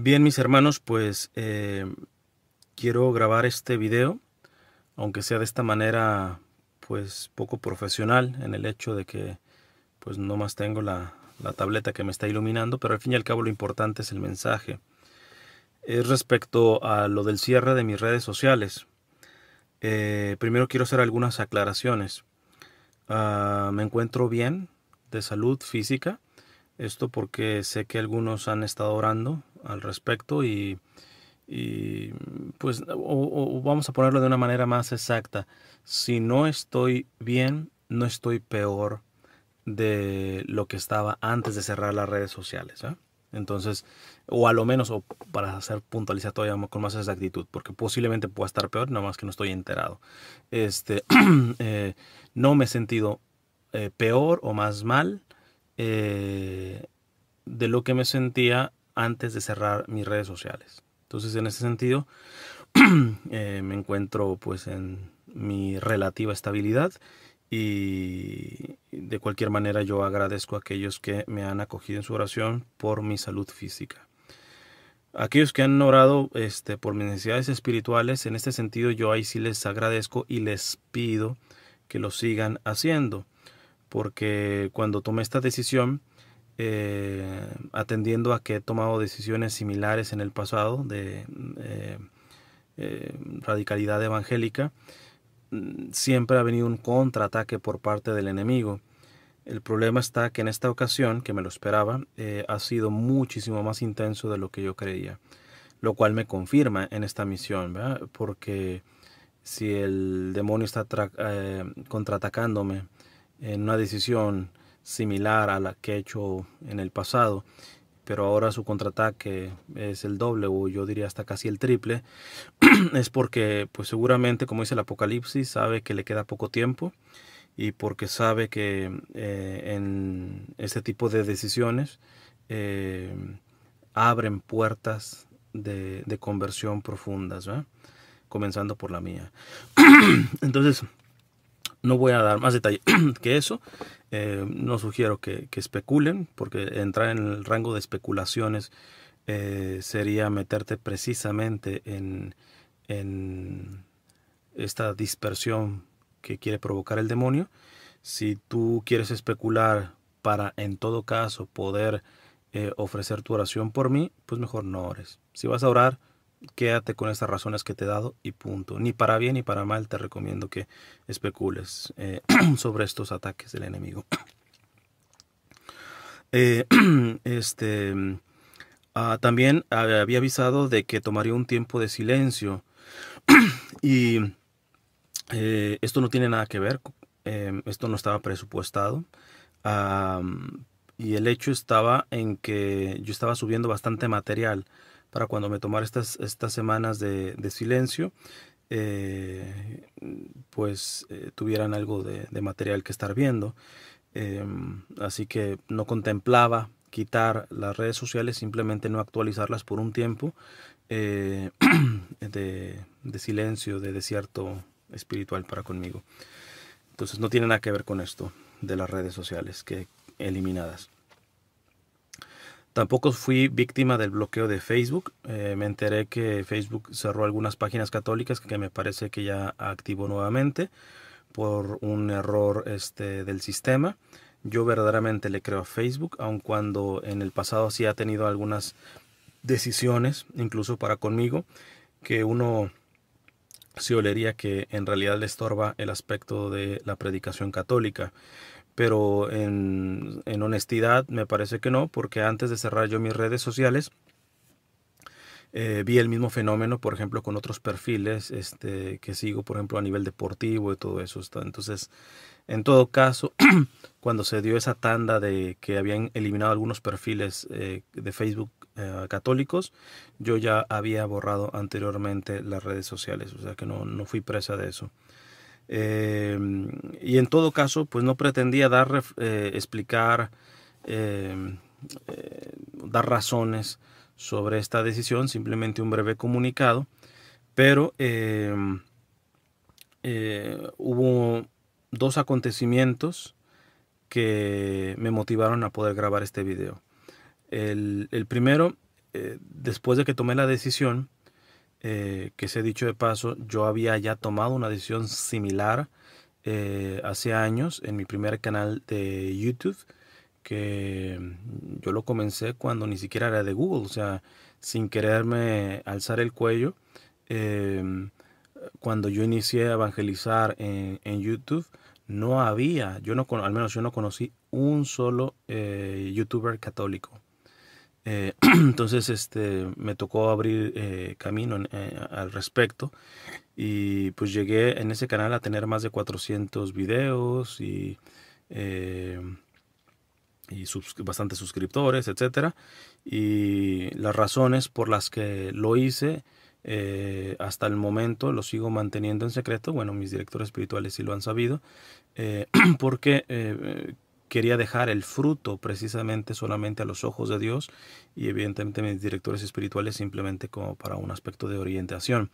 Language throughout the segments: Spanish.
Bien, mis hermanos, pues eh, quiero grabar este video, aunque sea de esta manera, pues poco profesional, en el hecho de que pues no más tengo la, tableta que me está iluminando, pero al fin y al cabo lo importante es el mensaje. Es respecto a lo del cierre de mis redes sociales. Eh, primero quiero hacer algunas aclaraciones. Ah, me encuentro bien, de salud física. Esto porque sé que algunos han estado orando al respecto y, y pues, vamos a ponerlo de una manera más exacta. Si no estoy bien, no estoy peor de lo que estaba antes de cerrar las redes sociales. ¿ah? Entonces, o a lo menos, o para hacer puntualizar todavía con más exactitud, porque posiblemente pueda estar peor, nada más que no estoy enterado. Este, eh, no me he sentido eh, peor o más mal eh, de lo que me sentía antes de cerrar mis redes sociales. Entonces, en ese sentido, eh, me encuentro pues en mi relativa estabilidad y de cualquier manera yo agradezco a aquellos que me han acogido en su oración por mi salud física. Aquellos que han orado este, por mis necesidades espirituales, en este sentido yo ahí sí les agradezco y les pido que lo sigan haciendo porque cuando tomé esta decisión, eh, atendiendo a que he tomado decisiones similares en el pasado de eh, eh, radicalidad evangélica, mm, siempre ha venido un contraataque por parte del enemigo. El problema está que en esta ocasión, que me lo esperaba, ha sido muchísimo más intenso de lo que yo creía, lo cual me confirma en esta misión, porque si el demonio está contraatacándome, en una decisión similar a la que he hecho en el pasado, pero ahora su contraataque es el doble o yo diría hasta casi el triple, es porque pues seguramente como dice el Apocalipsis sabe que le queda poco tiempo y porque sabe que eh, en este tipo de decisiones eh, abren puertas de, conversión profundas, comenzando por la mía. Entonces, no voy a dar más detalle que eso. Eh, no sugiero que, especulen, porque entrar en el rango de especulaciones eh, sería meterte precisamente en, esta dispersión que quiere provocar el demonio. Si tú quieres especular para, en todo caso, poder eh, ofrecer tu oración por mí, pues mejor no ores. Si vas a orar, quédate con estas razones que te he dado y punto. Ni para bien ni para mal te recomiendo que especules eh, sobre estos ataques del enemigo. Eh, este, ah, también había avisado de que tomaría un tiempo de silencio y eh, esto no tiene nada que ver, esto no estaba presupuestado. y el hecho estaba en que yo estaba subiendo bastante material para cuando me tomara estas, estas semanas de, silencio, eh, pues eh, tuvieran algo de, material que estar viendo. Eh, así que no contemplaba quitar las redes sociales, simplemente no actualizarlas por un tiempo de, de, silencio, de desierto espiritual para conmigo. Entonces no tiene nada que ver con esto de las redes sociales que eliminadas. Tampoco fui víctima del bloqueo de Facebook. Eh, me enteré que Facebook cerró algunas páginas católicas que me parece que ya activó nuevamente por un error este, del sistema. Yo verdaderamente le creo a Facebook, aun cuando en el pasado sí ha tenido algunas decisiones, incluso para conmigo, que uno se olería que en realidad le estorba el aspecto de la predicación católica pero en, honestidad me parece que no, porque antes de cerrar yo mis redes sociales, eh, vi el mismo fenómeno, por ejemplo, con otros perfiles este, que sigo, por ejemplo, a nivel deportivo y todo eso. Entonces, en todo caso, cuando se dio esa tanda de que habían eliminado algunos perfiles eh, de Facebook eh, católicos, yo ya había borrado anteriormente las redes sociales, o sea que no fui presa de eso. Em, y en todo caso, pues no pretendía dar, eh, explicar, em, eh, dar razones sobre esta decisión, simplemente un breve comunicado, pero em, eh, hubo dos acontecimientos que me motivaron a poder grabar este video. el primero, después de que tomé la decisión, eh, que se ha dicho de paso, yo había ya tomado una decisión similar eh, hace años en mi primer canal de YouTube, que mm, yo lo comencé cuando ni siquiera era de Google, o sea, sin quererme alzar el cuello. Em, cuando yo inicié a evangelizar en, YouTube, no había, yo no, al menos yo no conocí un solo eh, youtuber católico. Eh, entonces este, me tocó abrir eh, camino eh, al respecto y pues llegué en ese canal a tener más de 400 videos y, y bastantes suscriptores, etc. Y las razones por las que lo hice hasta el momento lo sigo manteniendo en secreto, bueno, mis directores espirituales sí lo han sabido, porque quería dejar el fruto precisamente solamente a los ojos de Dios y evidentemente mis directores espirituales simplemente como para un aspecto de orientación.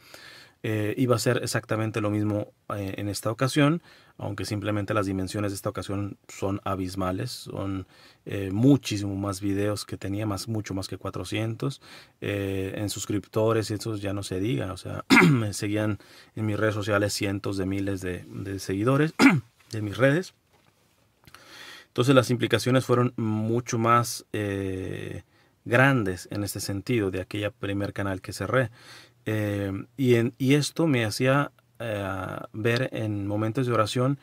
Eh, iba a ser exactamente lo mismo eh, en esta ocasión, aunque simplemente las dimensiones de esta ocasión son abismales, son eh, muchísimo más videos que tenía, más, mucho más que 400, en suscriptores, eso ya no se diga, o sea, me seguían en mis redes sociales cientos de miles de, de seguidores de mis redes. Entonces las implicaciones fueron mucho más eh, grandes en este sentido de aquella primer canal que cerré. Eh, y, esto me hacía eh, ver en momentos de oración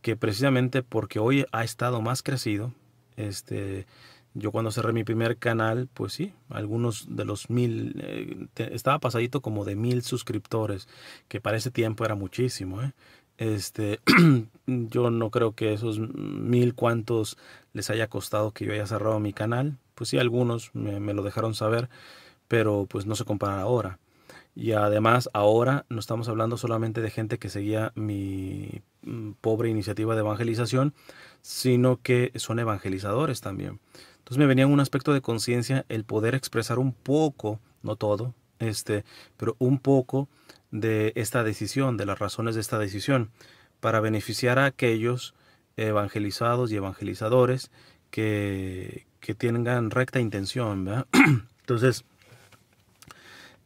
que precisamente porque hoy ha estado más crecido, este, yo cuando cerré mi primer canal, pues sí, algunos de los mil, estaba pasadito como de mil suscriptores, que para ese tiempo era muchísimo. ¿eh? Este, yo no creo que esos mil cuantos les haya costado que yo haya cerrado mi canal. Pues sí, algunos me, lo dejaron saber, pero pues no se comparan ahora. Y además ahora no estamos hablando solamente de gente que seguía mi mm, pobre iniciativa de evangelización, sino que son evangelizadores también. Entonces me venía un aspecto de conciencia el poder expresar un poco, no todo, este, pero un poco de esta decisión, de las razones de esta decisión, para beneficiar a aquellos evangelizados y evangelizadores que, que tengan recta intención. Entonces,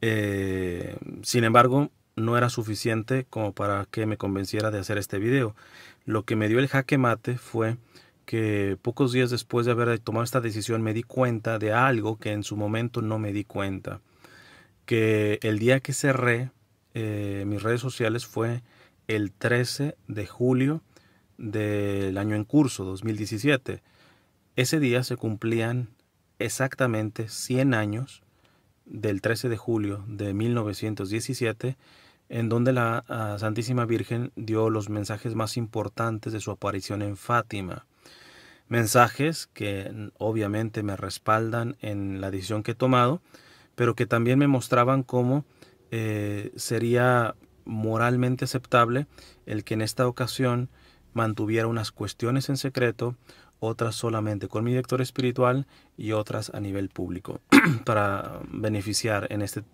eh, sin embargo, no era suficiente como para que me convenciera de hacer este video. Lo que me dio el jaque mate fue que pocos días después de haber tomado esta decisión me di cuenta de algo que en su momento no me di cuenta. Que el día que cerré eh, mis redes sociales fue el 13 de julio del año en curso, 2017. Ese día se cumplían exactamente 100 años del 13 de julio de 1917, en donde la ah, Santísima Virgen dio los mensajes más importantes de su aparición en Fátima. Mensajes que obviamente me respaldan en la decisión que he tomado, pero que también me mostraban cómo eh, sería moralmente aceptable el que en esta ocasión mantuviera unas cuestiones en secreto, otras solamente con mi director espiritual y otras a nivel público, para beneficiar en, este,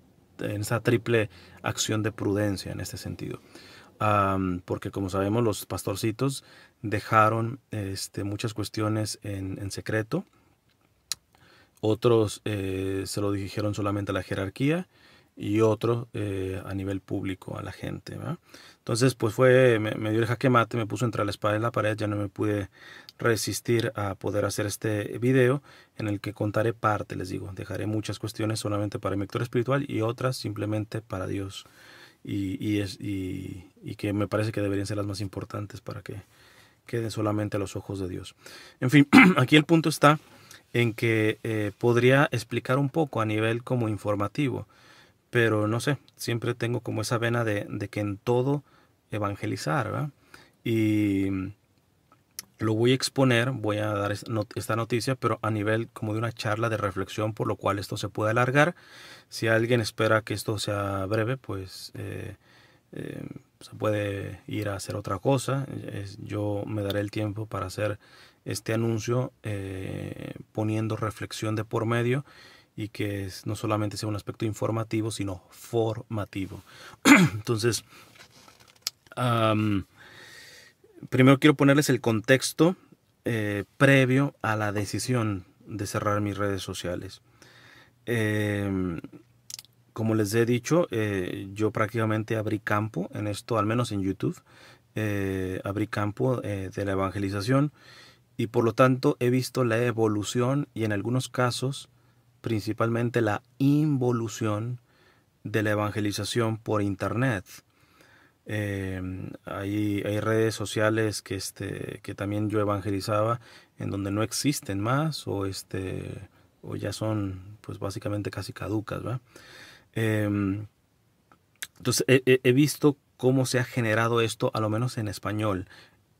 esta triple acción de prudencia en este sentido. porque como sabemos los pastorcitos dejaron este, muchas cuestiones en, secreto, otros eh, se lo dirigieron solamente a la jerarquía y otro eh, a nivel público a la gente. Entonces, pues fue, me, dio el jaque mate, me puso entre la espada y la pared, ya no me pude resistir a poder hacer este video en el que contaré parte, les digo, dejaré muchas cuestiones solamente para mi vector espiritual y otras simplemente para Dios. Y, y, es, y, y que me parece que deberían ser las más importantes para que queden solamente a los ojos de Dios. En fin, aquí el punto está en que eh, podría explicar un poco a nivel como informativo pero no sé, siempre tengo como esa vena de, que en todo evangelizar, Y lo voy a exponer, voy a dar esta noticia, pero a nivel como de una charla de reflexión, por lo cual esto se puede alargar. Si alguien espera que esto sea breve, pues eh, eh, se puede ir a hacer otra cosa. yo me daré el tiempo para hacer este anuncio eh, poniendo reflexión de por medio y que no solamente sea un aspecto informativo, sino formativo. Entonces, primero quiero ponerles el contexto eh, previo a la decisión de cerrar mis redes sociales. Em, como les he dicho, eh, yo prácticamente abrí campo en esto, al menos en YouTube, eh, abrí campo de la evangelización y por lo tanto he visto la evolución y en algunos casos principalmente la involución de la evangelización por Internet. Eh, hay, redes sociales que, este, que también yo evangelizaba en donde no existen más o, este, o ya son pues básicamente casi caducas. Em, entonces he, visto cómo se ha generado esto, a lo menos en español,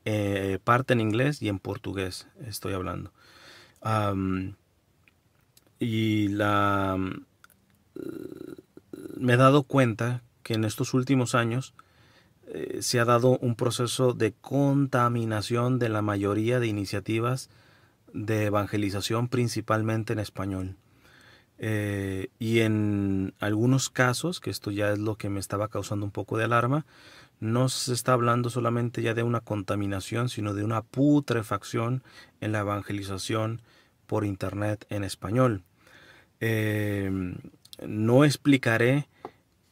eh, parte en inglés y en portugués estoy hablando. Y la me he dado cuenta que en estos últimos años eh, se ha dado un proceso de contaminación de la mayoría de iniciativas de evangelización principalmente en español. Eh, y en algunos casos, que esto ya es lo que me estaba causando un poco de alarma, no se está hablando solamente ya de una contaminación, sino de una putrefacción en la evangelización por Internet en español. Em, no explicaré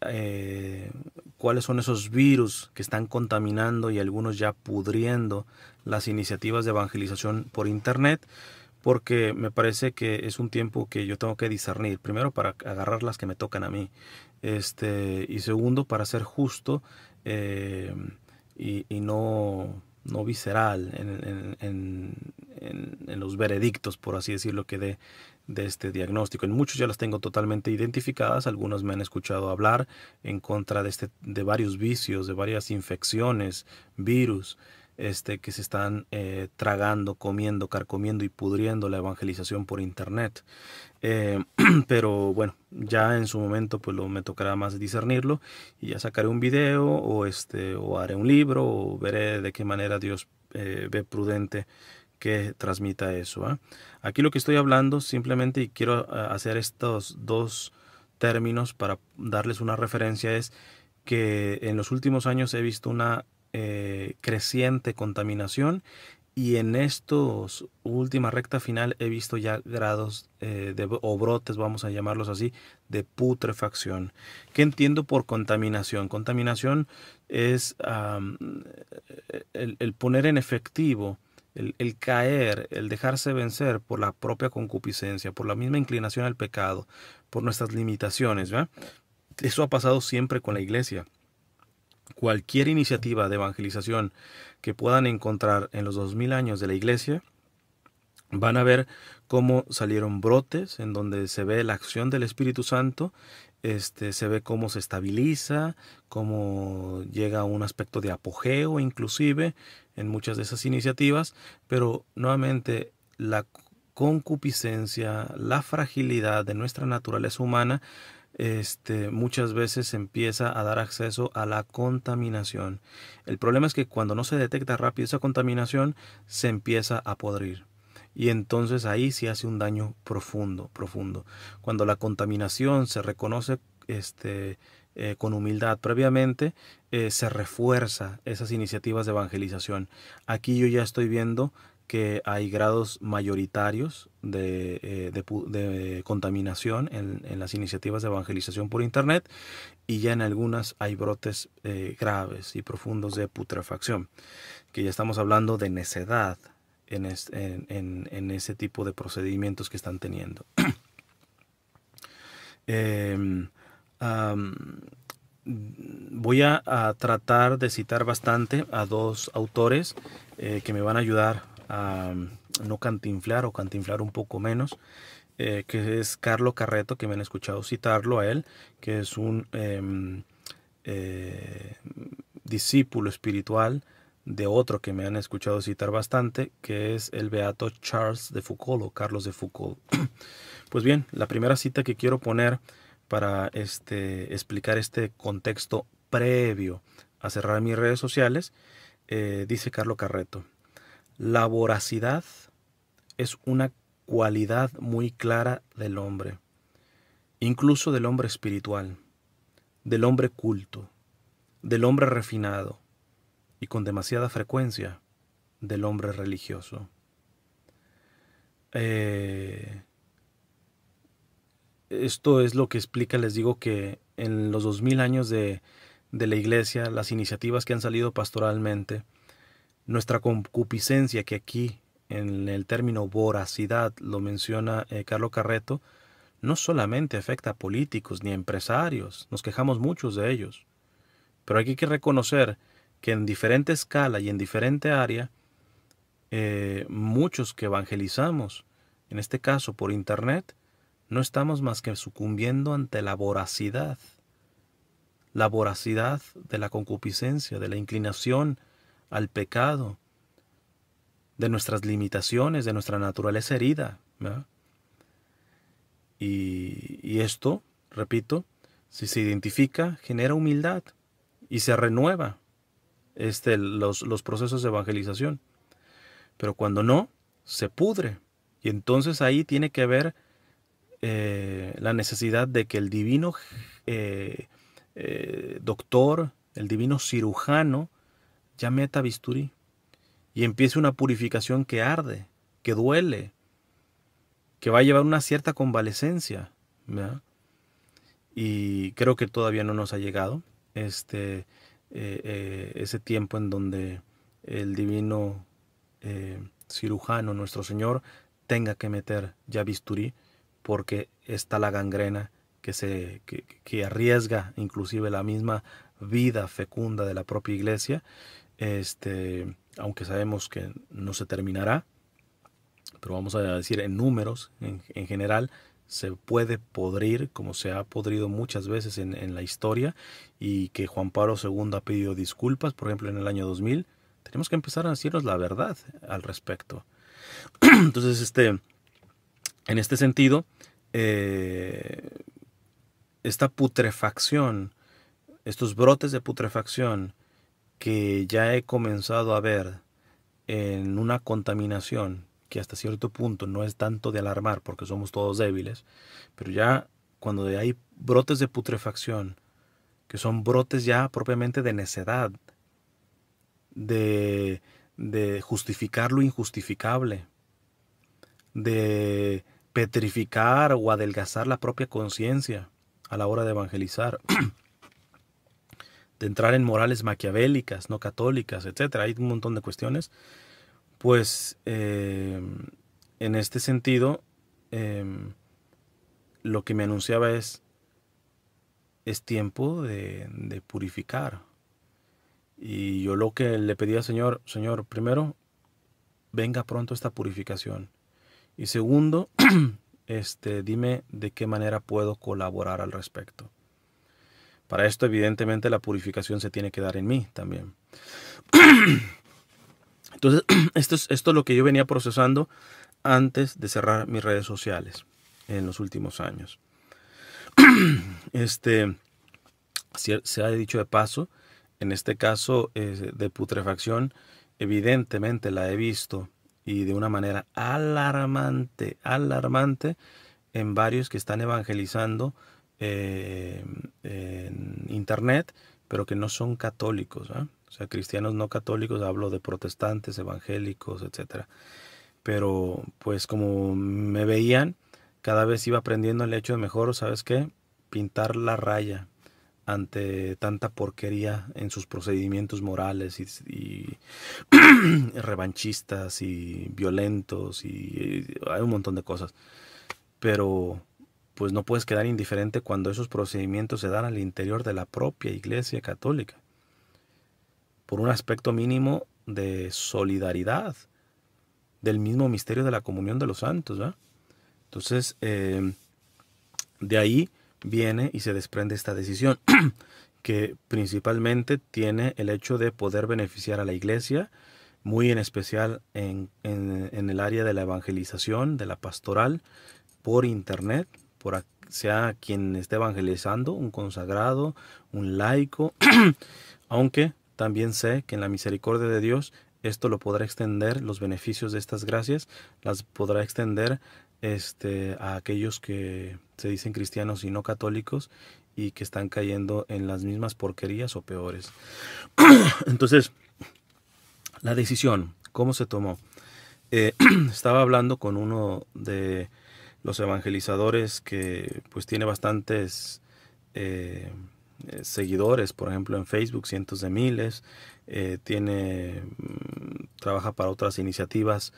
eh, cuáles son esos virus que están contaminando y algunos ya pudriendo las iniciativas de evangelización por Internet, porque me parece que es un tiempo que yo tengo que discernir, primero para agarrar las que me tocan a mí, este, y segundo para ser justo eh, y no no visceral en, en, en, en, los veredictos, por así decirlo, que de, de este diagnóstico. En muchos ya las tengo totalmente identificadas, algunos me han escuchado hablar en contra de, este, de varios vicios, de varias infecciones, virus, este, que se están eh, tragando, comiendo, carcomiendo y pudriendo la evangelización por internet. Eh, pero bueno, ya en su momento pues lo, me tocará más discernirlo y ya sacaré un video o, este, o haré un libro o veré de qué manera Dios eh, ve prudente que transmita eso. ¿ah? Aquí lo que estoy hablando simplemente y quiero hacer estos dos términos para darles una referencia es que en los últimos años he visto una eh, creciente contaminación y en estos última recta final he visto ya grados eh, de, o brotes, vamos a llamarlos así, de putrefacción. ¿Qué entiendo por contaminación? Contaminación es el, poner en efectivo, el, caer, el dejarse vencer por la propia concupiscencia, por la misma inclinación al pecado, por nuestras limitaciones. Eso ha pasado siempre con la iglesia cualquier iniciativa de evangelización que puedan encontrar en los 2000 años de la iglesia, van a ver cómo salieron brotes en donde se ve la acción del Espíritu Santo, este, se ve cómo se estabiliza, cómo llega a un aspecto de apogeo inclusive en muchas de esas iniciativas, pero nuevamente la concupiscencia, la fragilidad de nuestra naturaleza humana este, muchas veces empieza a dar acceso a la contaminación. El problema es que cuando no se detecta rápido esa contaminación, se empieza a podrir. Y entonces ahí se hace un daño profundo, profundo. Cuando la contaminación se reconoce este, eh, con humildad previamente, eh, se refuerza esas iniciativas de evangelización. Aquí yo ya estoy viendo que hay grados mayoritarios de, eh, contaminación en, las iniciativas de evangelización por Internet y ya en algunas hay brotes eh, graves y profundos de putrefacción, que ya estamos hablando de necedad en, ese tipo de procedimientos que están teniendo. Em, voy a, a, tratar de citar bastante a dos autores eh, que me van a ayudar a no cantinflar o cantinflar un poco menos. Eh, que es Carlo Carreto, que me han escuchado citarlo a él, que es un em, eh, discípulo espiritual de otro que me han escuchado citar bastante, que es el beato Charles de Foucault o Carlos de Foucault. pues bien, la primera cita que quiero poner para este, explicar este contexto previo a cerrar mis redes sociales, eh, dice Carlo Carreto. La voracidad es una cualidad muy clara del hombre, incluso del hombre espiritual, del hombre culto, del hombre refinado y con demasiada frecuencia del hombre religioso. Eh, esto es lo que explica, les digo, que en los 2000 años de, de la iglesia, las iniciativas que han salido pastoralmente, nuestra concupiscencia, que aquí en el término voracidad lo menciona eh, Carlos Carlo Carreto, no solamente afecta a políticos ni a empresarios, nos quejamos muchos de ellos. Pero aquí hay que reconocer que en diferente escala y en diferente área, eh, muchos que evangelizamos, en este caso por Internet, no estamos más que sucumbiendo ante la voracidad, la voracidad de la concupiscencia, de la inclinación al pecado, de nuestras limitaciones, de nuestra naturaleza herida. Y, esto, repito, si se identifica, genera humildad y se renueva este, los, procesos de evangelización. Pero cuando no, se pudre. Y entonces ahí tiene que ver eh, la necesidad de que el divino eh, eh, doctor, el divino cirujano, ya meta bisturí y empiece una purificación que arde, que duele, que va a llevar una cierta convalecencia. Y creo que todavía no nos ha llegado este, eh, eh, ese tiempo en donde el divino eh, cirujano, nuestro Señor, tenga que meter ya bisturí porque está la gangrena que, se, que arriesga inclusive la misma vida fecunda de la propia iglesia este, aunque sabemos que no se terminará, pero vamos a decir en números en, general, se puede podrir como se ha podrido muchas veces en, la historia y que Juan Pablo II ha pedido disculpas, por ejemplo, en el año 2000, tenemos que empezar a decirnos la verdad al respecto. Entonces, este, en este sentido, eh, esta putrefacción, estos brotes de putrefacción, que ya he comenzado a ver en una contaminación que hasta cierto punto no es tanto de alarmar porque somos todos débiles, pero ya cuando hay brotes de putrefacción, que son brotes ya propiamente de necedad, de, de justificar lo injustificable, de petrificar o adelgazar la propia conciencia a la hora de evangelizar. de entrar en morales maquiavélicas, no católicas, etcétera, hay un montón de cuestiones, pues eh, en este sentido em, lo que me anunciaba es es tiempo de, de, purificar. Y yo lo que le pedí al Señor, Señor, primero, venga pronto esta purificación. Y segundo, este, dime de qué manera puedo colaborar al respecto. Para esto, evidentemente, la purificación se tiene que dar en mí también. Entonces, esto es, esto lo que yo venía procesando antes de cerrar mis redes sociales en los últimos años. Este, se ha dicho de paso, en este caso de putrefacción, evidentemente la he visto y de una manera alarmante, alarmante en varios que están evangelizando eh, en internet, pero que no son católicos, o sea, cristianos no católicos, hablo de protestantes, evangélicos, etcétera. Pero pues como me veían, cada vez iba aprendiendo el hecho de mejor, ¿sabes qué? Pintar la raya ante tanta porquería en sus procedimientos morales y, revanchistas y violentos y hay un montón de cosas. Pero pues no puedes quedar indiferente cuando esos procedimientos se dan al interior de la propia Iglesia Católica, por un aspecto mínimo de solidaridad del mismo misterio de la comunión de los santos. Entonces, eh, de ahí viene y se desprende esta decisión, que principalmente tiene el hecho de poder beneficiar a la Iglesia, muy en especial en el área de la evangelización, de la pastoral, por Internet, sea quien esté evangelizando, un consagrado, un laico, aunque también sé que en la misericordia de Dios esto lo podrá extender, los beneficios de estas gracias las podrá extender este, a aquellos que se dicen cristianos y no católicos y que están cayendo en las mismas porquerías o peores. Entonces, la decisión, ¿cómo se tomó? Eh, estaba hablando con uno de los evangelizadores que pues tiene bastantes eh, seguidores, por ejemplo en Facebook, cientos de miles, eh, tiene, mm, trabaja para otras iniciativas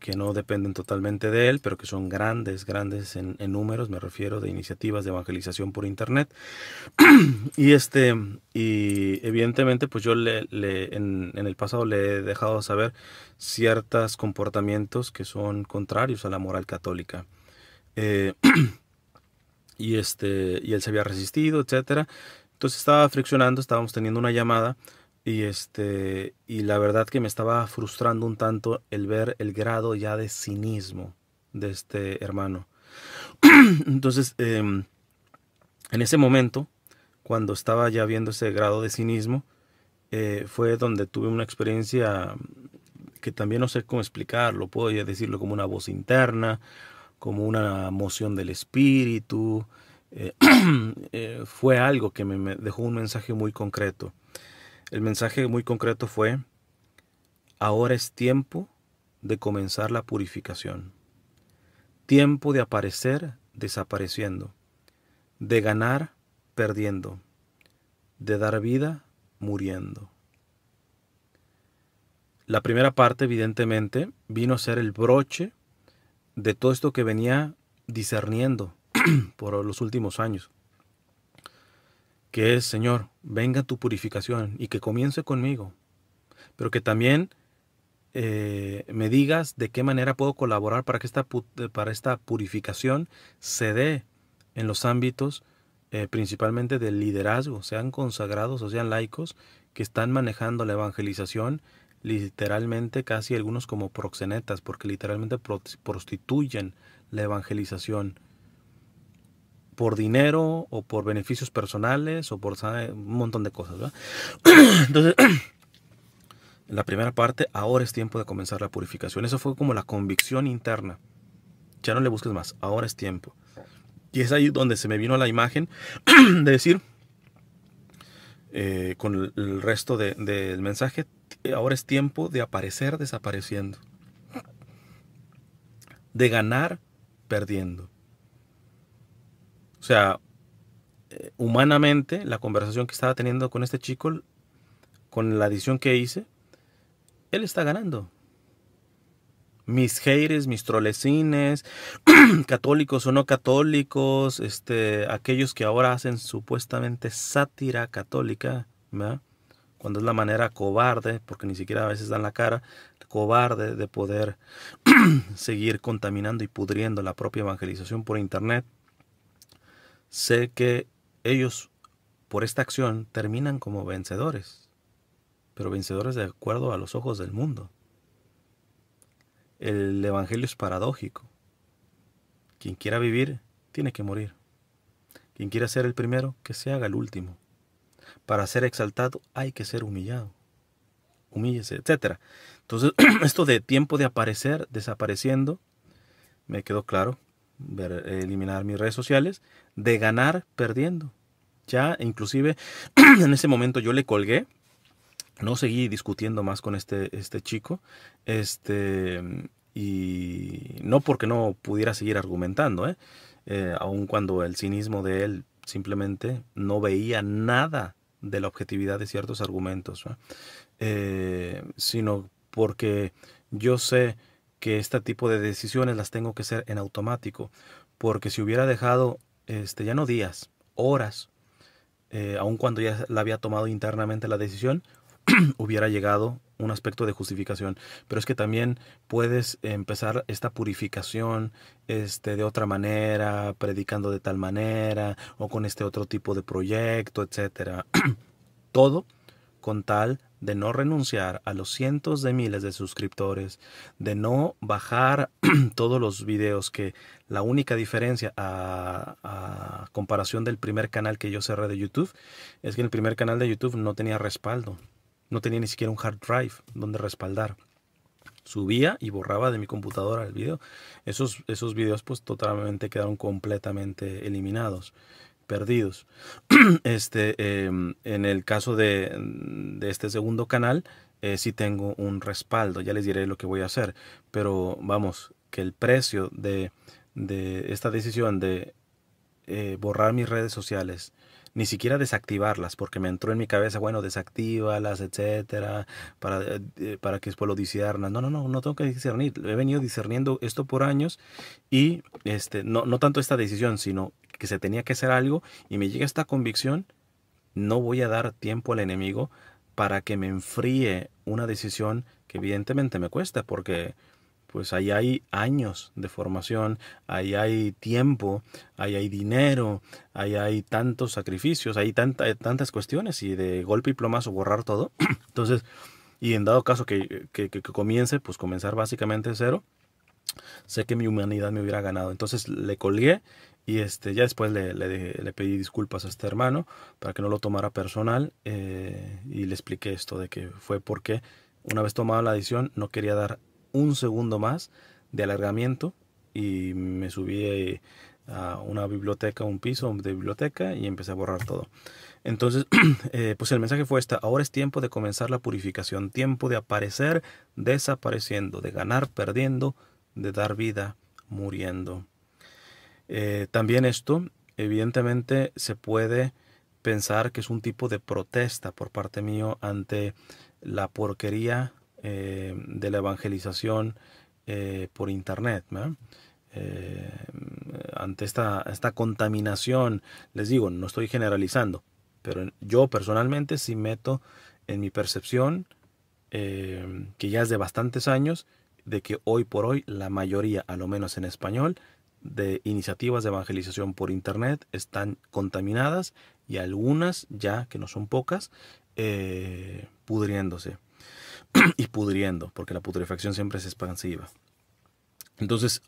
que no dependen totalmente de él, pero que son grandes, grandes en, números, me refiero de iniciativas de evangelización por internet. y este, y evidentemente, pues yo le, en, el pasado le he dejado saber ciertos comportamientos que son contrarios a la moral católica. Eh, y, este, y él se había resistido, etcétera, Entonces estaba friccionando, estábamos teniendo una llamada y, este, y la verdad que me estaba frustrando un tanto el ver el grado ya de cinismo de este hermano. Entonces, em, en ese momento, cuando estaba ya viendo ese grado de cinismo, eh, fue donde tuve una experiencia que también no sé cómo explicarlo, puedo decirlo como una voz interna, como una moción del espíritu. Eh, eh, fue algo que me dejó un mensaje muy concreto. El mensaje muy concreto fue, ahora es tiempo de comenzar la purificación. Tiempo de aparecer desapareciendo, de ganar perdiendo, de dar vida muriendo. La primera parte, evidentemente, vino a ser el broche de todo esto que venía discerniendo por los últimos años, que es, Señor, venga tu purificación y que comience conmigo, pero que también eh, me digas de qué manera puedo colaborar para que esta, para esta purificación se dé en los ámbitos eh, principalmente del liderazgo, sean consagrados o sean laicos, que están manejando la evangelización literalmente casi algunos como proxenetas, porque literalmente prostituyen la evangelización por dinero o por beneficios personales o por un montón de cosas. Entonces, en la primera parte, ahora es tiempo de comenzar la purificación. Eso fue como la convicción interna. Ya no le busques más, ahora es tiempo. Y es ahí donde se me vino la imagen de decir, eh, con el resto del mensaje, eh, ahora es tiempo de aparecer desapareciendo, de ganar perdiendo. O sea, eh, humanamente, la conversación que estaba teniendo con este chico, con la adición que hice, él está ganando. Mis haters, mis trolesines, católicos o no católicos, este, aquellos que ahora hacen supuestamente sátira católica, ¿verdad? cuando es la manera cobarde, porque ni siquiera a veces dan la cara, cobarde de poder seguir contaminando y pudriendo la propia evangelización por internet, sé que ellos por esta acción terminan como vencedores, pero vencedores de acuerdo a los ojos del mundo. El Evangelio es paradójico. Quien quiera vivir, tiene que morir. Quien quiera ser el primero, que se haga el último. Para ser exaltado hay que ser humillado. Humíllese, etc. Entonces, esto de tiempo de aparecer, desapareciendo, me quedó claro. eliminar mis redes sociales. De ganar, perdiendo. Ya, inclusive, en ese momento yo le colgué. No seguí discutiendo más con este, este chico. Este, y no porque no pudiera seguir argumentando, ¿eh? Eh, aun cuando el cinismo de él simplemente no veía nada de la objetividad de ciertos argumentos, eh, sino porque yo sé que este tipo de decisiones las tengo que hacer en automático, porque si hubiera dejado, este, ya no días, horas, eh, aun cuando ya la había tomado internamente la decisión, hubiera llegado un aspecto de justificación, pero es que también puedes empezar esta purificación este, de otra manera, predicando de tal manera, o con este otro tipo de proyecto, etcétera. Todo con tal de no renunciar a los cientos de miles de suscriptores, de no bajar todos los videos, que la única diferencia a, a, comparación del primer canal que yo cerré de YouTube es que el primer canal de YouTube no tenía respaldo. No tenía ni siquiera un hard drive donde respaldar. Subía y borraba de mi computadora el video. Esos, esos videos pues totalmente quedaron completamente eliminados perdidos. Este, em, en el caso de, de este segundo canal, eh, sí tengo un respaldo, ya les diré lo que voy a hacer, pero vamos, que el precio de, de esta decisión de eh, borrar mis redes sociales ni siquiera desactivarlas, porque me entró en mi cabeza, bueno, desactívalas, etcétera, para, eh, eh, para que después lo discernas. No, no, no, no tengo que discernir. He venido discerniendo esto por años y este, no, no tanto esta decisión, sino que se tenía que hacer algo y me llega esta convicción, no voy a dar tiempo al enemigo para que me enfríe una decisión que evidentemente me cuesta, porque pues ahí hay años de formación, ahí hay tiempo, ahí hay dinero, ahí hay tantos sacrificios, ahí tanta, tantas cuestiones y de golpe y plomazo borrar todo. Entonces, y en dado caso que, comience, pues comenzar básicamente cero, sé que mi humanidad me hubiera ganado. Entonces le colgué y este, ya después le, le, pedí disculpas a este hermano para que no lo tomara personal eh, y le expliqué esto de que fue porque una vez tomada la decisión no quería dar un segundo más de alargamiento y me subí eh, a una biblioteca, un piso de biblioteca y empecé a borrar todo. Entonces, eh, pues el mensaje fue este, ahora es tiempo de comenzar la purificación, tiempo de aparecer desapareciendo, de ganar perdiendo, de dar vida muriendo. Eh, también esto, evidentemente, se puede pensar que es un tipo de protesta por parte mío ante la porquería eh, de la evangelización eh, por Internet. Eh, ante esta, esta contaminación, les digo, no estoy generalizando, pero yo personalmente sí meto en mi percepción, que ya es de bastantes años, de que hoy por hoy la mayoría, a lo menos en español, de iniciativas de evangelización por Internet están contaminadas y algunas, ya que no son pocas, pudriéndose. y pudriendo, porque la putrefacción siempre es expansiva. Entonces,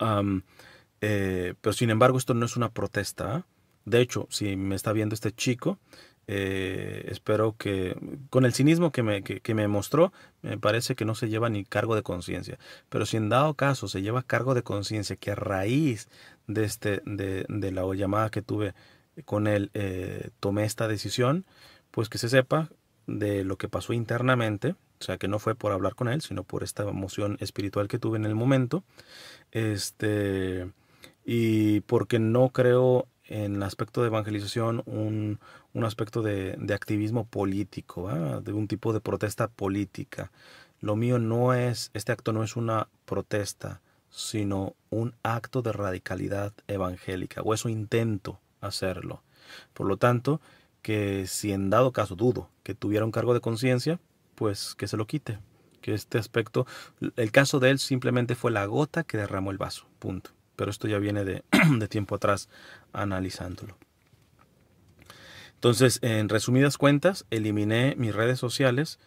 eh, pero sin embargo, esto no es una protesta. De hecho, si me está viendo este chico, eh, espero que con el cinismo que me, me, mostró, me parece que no se lleva ni cargo de conciencia. Pero si en dado caso se lleva cargo de conciencia que a raíz de, este, de, de, la llamada que tuve con él eh, tomé esta decisión, pues que se sepa de lo que pasó internamente o sea, que no fue por hablar con él, sino por esta emoción espiritual que tuve en el momento. Este, y porque no creo en el aspecto de evangelización un, un aspecto de, de, activismo político, de un tipo de protesta política. Lo mío no es, este acto no es una protesta, sino un acto de radicalidad evangélica, o eso intento hacerlo. Por lo tanto, que si en dado caso dudo que tuviera un cargo de conciencia, pues que se lo quite. Que este aspecto, el caso de él simplemente fue la gota que derramó el vaso, punto. Pero esto ya viene de, tiempo atrás analizándolo. Entonces, en resumidas cuentas, eliminé mis redes sociales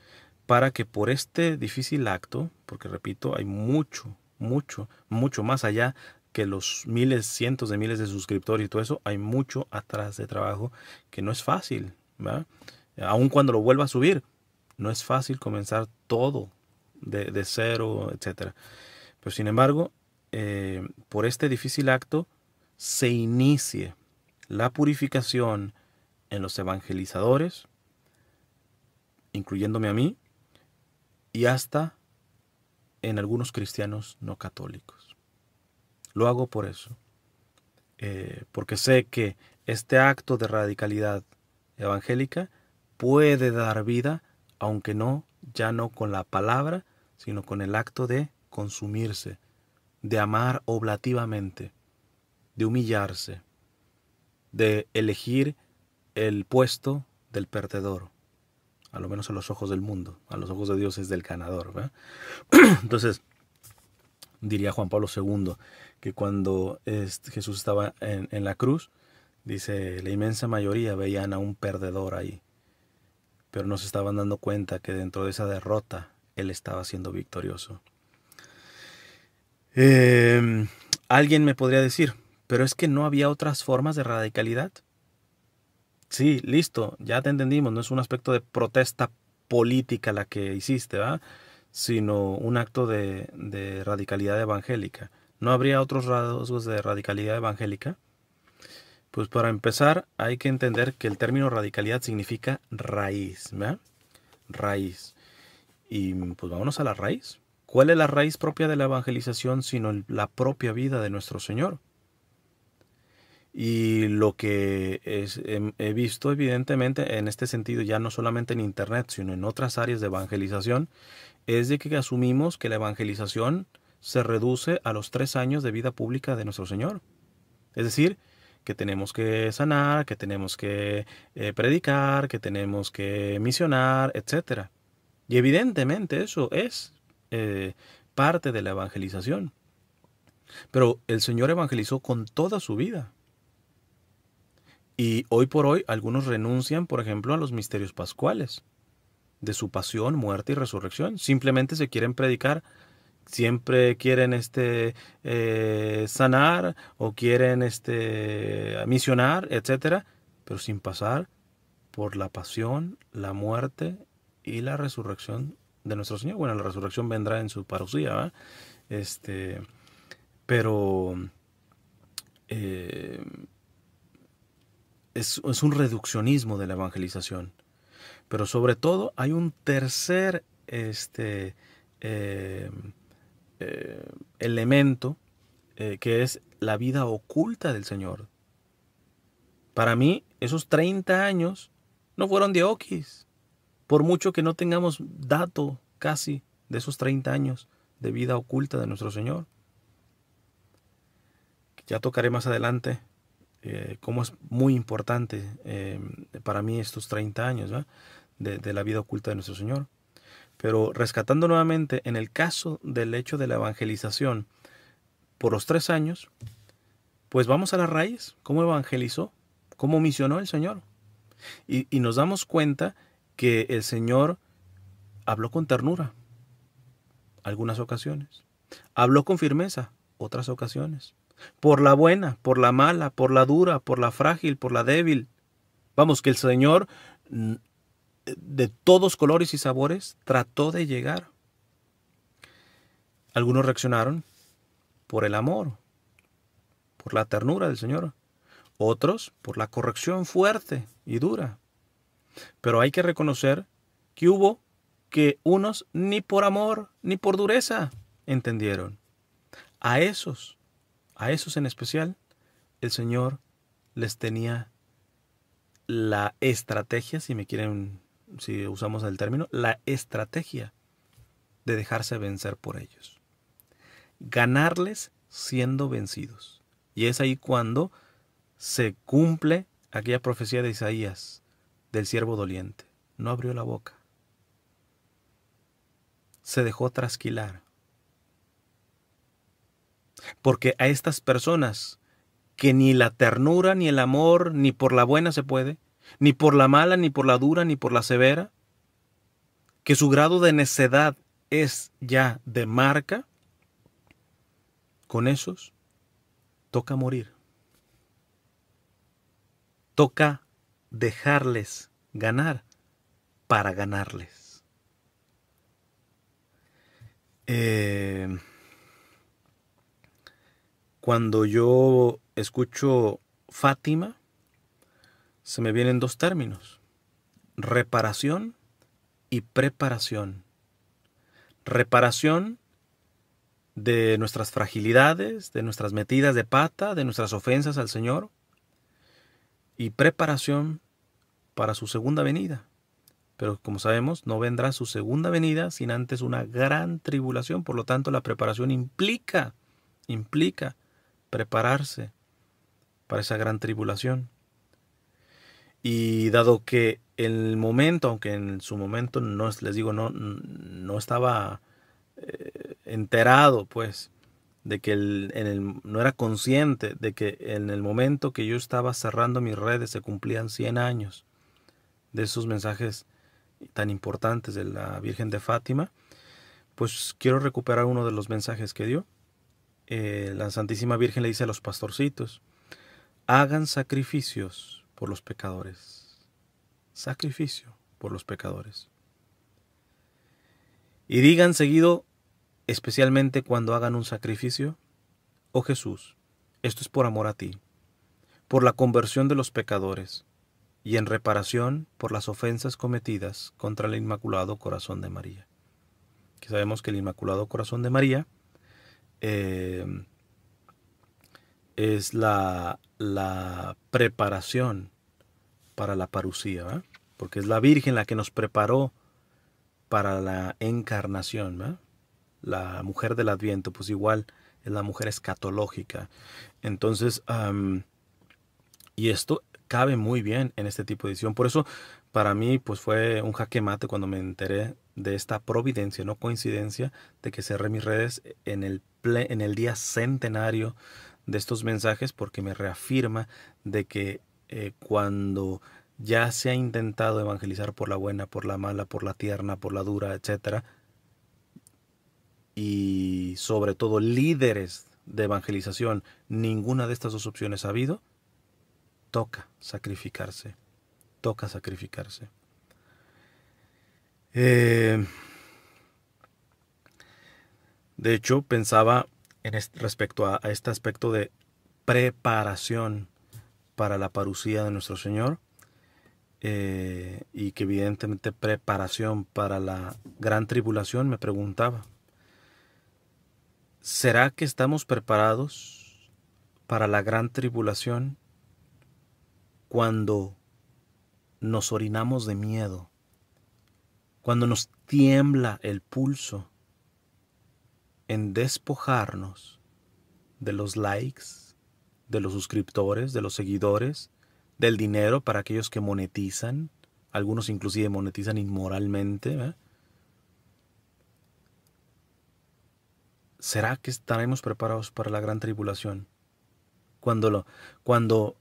para que por este difícil acto, porque repito, hay mucho, mucho, mucho más allá que los miles, cientos de miles de suscriptores y todo eso, hay mucho atrás de trabajo que no es fácil, ¿verdad? Aun cuando lo vuelva a subir, no es fácil comenzar todo de, cero, etc. Pero sin embargo, eh, por este difícil acto se inicie la purificación en los evangelizadores, incluyéndome a mí, y hasta en algunos cristianos no católicos. Lo hago por eso, eh, porque sé que este acto de radicalidad evangélica puede dar vida aunque no, ya no con la palabra, sino con el acto de consumirse, de amar oblativamente, de humillarse, de elegir el puesto del perdedor, a lo menos a los ojos del mundo, a los ojos de Dios es del ganador. Entonces, diría Juan Pablo II, que cuando este, Jesús estaba en la cruz, dice, la inmensa mayoría veían a un perdedor ahí, pero no se estaban dando cuenta que dentro de esa derrota él estaba siendo victorioso. Em, alguien me podría decir, pero es que no había otras formas de radicalidad. Sí, listo, ya te entendimos, no es un aspecto de protesta política la que hiciste, ¿va? sino un acto de, de radicalidad evangélica. ¿No habría otros rasgos de radicalidad evangélica? Pues para empezar hay que entender que el término radicalidad significa raíz, ¿verdad? Raíz. Y pues vámonos a la raíz. ¿Cuál es la raíz propia de la evangelización sino la propia vida de nuestro Señor? Y lo que em, he visto evidentemente en este sentido, ya no solamente en Internet, sino en otras áreas de evangelización, es de que asumimos que la evangelización se reduce a los tres años de vida pública de nuestro Señor. Es decir, que tenemos que sanar, que tenemos que eh, predicar, que tenemos que misionar, etc. Y evidentemente eso es eh, parte de la evangelización. Pero el Señor evangelizó con toda su vida. Y hoy por hoy algunos renuncian, por ejemplo, a los misterios pascuales, de su pasión, muerte y resurrección. Simplemente se quieren predicar siempre quieren este eh, sanar o quieren este misionar, etcétera, pero sin pasar por la pasión, la muerte y la resurrección de nuestro Señor. Bueno, la resurrección vendrá en su parucía, Este, pero eh, es, un reduccionismo de la evangelización. Pero sobre todo hay un tercer este, eh, eh, elemento eh, que es la vida oculta del Señor. Para mí, esos 30 años no fueron de oquis por mucho que no tengamos dato casi de esos 30 años de vida oculta de nuestro Señor. Ya tocaré más adelante eh, cómo es muy importante para mí estos 30 años de la vida oculta de nuestro Señor. Pero rescatando nuevamente, en el caso del hecho de la evangelización por los tres años, pues vamos a la raíz, cómo evangelizó, cómo misionó el Señor. Y, y nos damos cuenta que el Señor habló con ternura, algunas ocasiones. Habló con firmeza, otras ocasiones. Por la buena, por la mala, por la dura, por la frágil, por la débil. Vamos, que el Señor de todos colores y sabores trató de llegar. Algunos reaccionaron por el amor, por la ternura del Señor, otros por la corrección fuerte y dura. Pero hay que reconocer que hubo que unos ni por amor ni por dureza entendieron. A esos, a esos en especial, el Señor les tenía la estrategia, si me quieren si usamos el término, la estrategia de dejarse vencer por ellos. Ganarles siendo vencidos. Y es ahí cuando se cumple aquella profecía de Isaías, del siervo doliente. No abrió la boca. Se dejó trasquilar. Porque a estas personas que ni la ternura, ni el amor, ni por la buena se puede, ni por la mala, ni por la dura, ni por la severa, que su grado de necedad es ya de marca, con esos toca morir. Toca dejarles ganar para ganarles. Eh, cuando yo escucho Fátima, se me vienen dos términos, reparación y preparación. Reparación de nuestras fragilidades, de nuestras metidas de pata, de nuestras ofensas al Señor, y preparación para su segunda venida. Pero como sabemos, no vendrá su segunda venida sin antes una gran tribulación. Por lo tanto, la preparación implica, implica prepararse para esa gran tribulación. Y dado que el momento, aunque en su momento no les digo, no, no estaba eh, enterado, pues, de que en no era consciente de que en el momento que yo estaba cerrando mis redes se cumplían 100 años de esos mensajes tan importantes de la Virgen de Fátima, pues quiero recuperar uno de los mensajes que dio. Eh, la Santísima Virgen le dice a los pastorcitos, hagan sacrificios por los pecadores, sacrificio por los pecadores. Y digan seguido, especialmente cuando hagan un sacrificio, oh Jesús, esto es por amor a ti, por la conversión de los pecadores, y en reparación por las ofensas cometidas contra el Inmaculado Corazón de María. Que sabemos que el Inmaculado Corazón de María eh, es la la preparación para la parucía, porque es la Virgen la que nos preparó para la encarnación, la mujer del Adviento, pues igual es la mujer escatológica. Entonces, y esto cabe muy bien en este tipo de edición. Por eso, para mí, pues fue un jaque mate cuando me enteré de esta providencia, no coincidencia, de que cerré mis redes en el, en el día centenario de estos mensajes porque me reafirma de que eh, cuando ya se ha intentado evangelizar por la buena, por la mala, por la tierna, por la dura, etc. Y sobre todo líderes de evangelización, ninguna de estas dos opciones ha habido, toca sacrificarse, toca sacrificarse. Eh, de hecho, pensaba respecto a, este aspecto de preparación para la parucía de nuestro Señor eh, y que evidentemente preparación para la gran tribulación, me preguntaba, ¿será que estamos preparados para la gran tribulación cuando nos orinamos de miedo, cuando nos tiembla el pulso? en despojarnos de los likes, de los suscriptores, de los seguidores, del dinero para aquellos que monetizan, algunos inclusive monetizan inmoralmente. ¿Será que estaremos preparados para la gran tribulación? Cuando, lo, cuando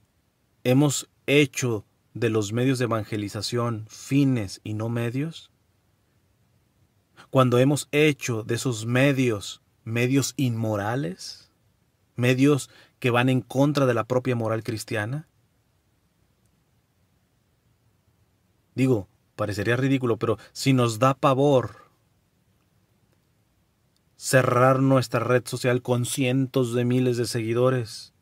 hemos hecho de los medios de evangelización fines y no medios? cuando hemos hecho de esos medios medios inmorales, medios que van en contra de la propia moral cristiana? Digo, parecería ridículo, pero si nos da pavor cerrar nuestra red social con cientos de miles de seguidores,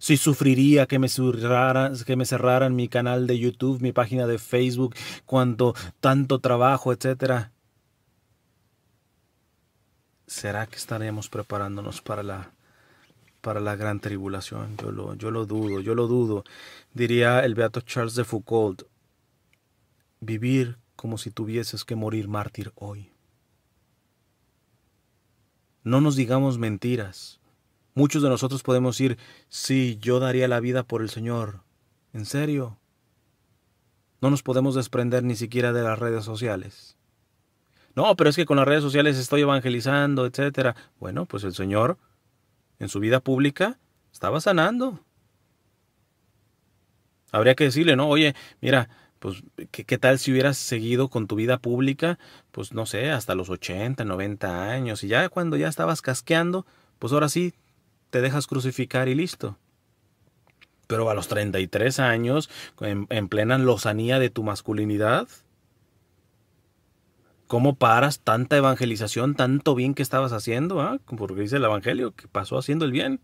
si sufriría que me, cerraran, mi canal de YouTube, mi página de Facebook, cuando tanto trabajo, etcétera. ¿Será que estaremos preparándonos para la para la gran tribulación. Yo yo lo dudo, yo lo dudo. Diría el beato Charles de Foucault, vivir como si tuvieses que morir mártir hoy. No nos digamos mentiras. Muchos de nosotros podemos decir, sí, yo daría la vida por el Señor. ¿En serio? No nos podemos desprender ni siquiera de las redes sociales. No, pero es que con las redes sociales estoy evangelizando, etc. Bueno, pues el Señor en su vida pública estaba sanando. Habría que decirle, ¿no? Oye, mira, pues, ¿qué, ¿qué, tal si hubieras seguido con tu vida pública? Pues, no sé, hasta los 80, 90 años. Y ya cuando ya estabas casqueando, pues ahora sí, te dejas crucificar y listo. Pero a los 33 años, en, plena lozanía de tu masculinidad, ¿cómo paras tanta evangelización, tanto bien que estabas haciendo? Ah? Porque dice el Evangelio que pasó haciendo el bien.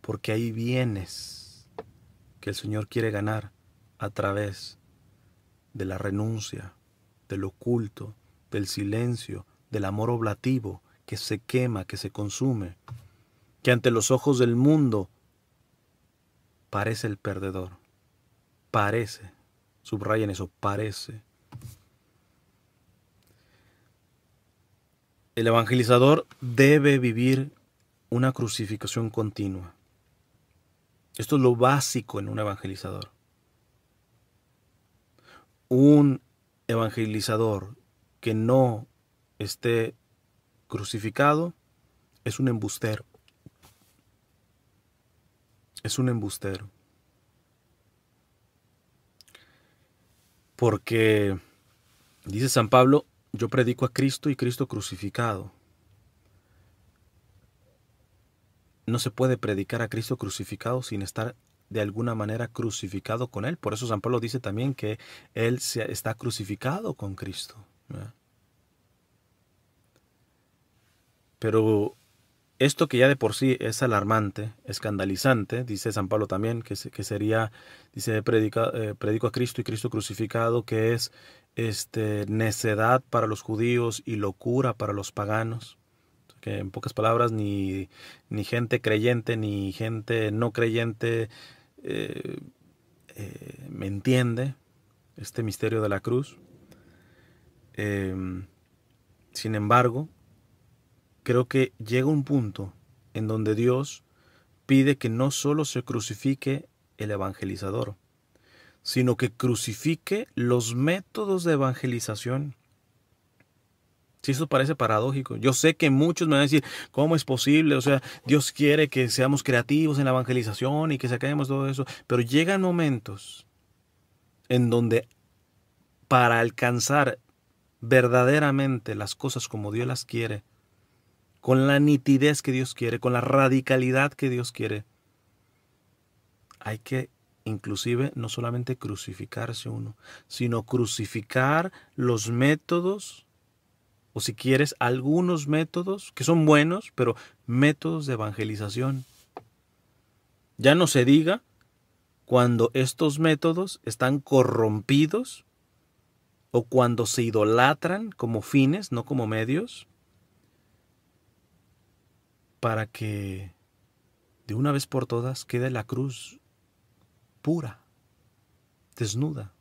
Porque hay bienes que el Señor quiere ganar a través de la renuncia, del oculto, del silencio, del amor oblativo que se quema, que se consume que ante los ojos del mundo parece el perdedor. Parece. Subrayen eso, parece. El evangelizador debe vivir una crucificación continua. Esto es lo básico en un evangelizador. Un evangelizador que no esté crucificado es un embustero es un embustero. Porque, dice San Pablo, yo predico a Cristo y Cristo crucificado. No se puede predicar a Cristo crucificado sin estar de alguna manera crucificado con Él. Por eso San Pablo dice también que Él se está crucificado con Cristo. Pero esto que ya de por sí es alarmante, escandalizante, dice San Pablo también, que, sería, dice, predica, eh, predico a Cristo y Cristo crucificado, que es este, necedad para los judíos y locura para los paganos. Que en pocas palabras, ni, ni gente creyente, ni gente no creyente eh, eh, me entiende este misterio de la cruz. Em, sin embargo, creo que llega un punto en donde Dios pide que no solo se crucifique el evangelizador, sino que crucifique los métodos de evangelización. Si eso parece paradójico, yo sé que muchos me van a decir, ¿cómo es posible? O sea, Dios quiere que seamos creativos en la evangelización y que saquemos todo eso, pero llegan momentos en donde para alcanzar verdaderamente las cosas como Dios las quiere, con la nitidez que Dios quiere, con la radicalidad que Dios quiere. Hay que inclusive no solamente crucificarse uno, sino crucificar los métodos, o si quieres, algunos métodos, que son buenos, pero métodos de evangelización. Ya no se diga cuando estos métodos están corrompidos o cuando se idolatran como fines, no como medios, para que de una vez por todas quede la cruz pura, desnuda,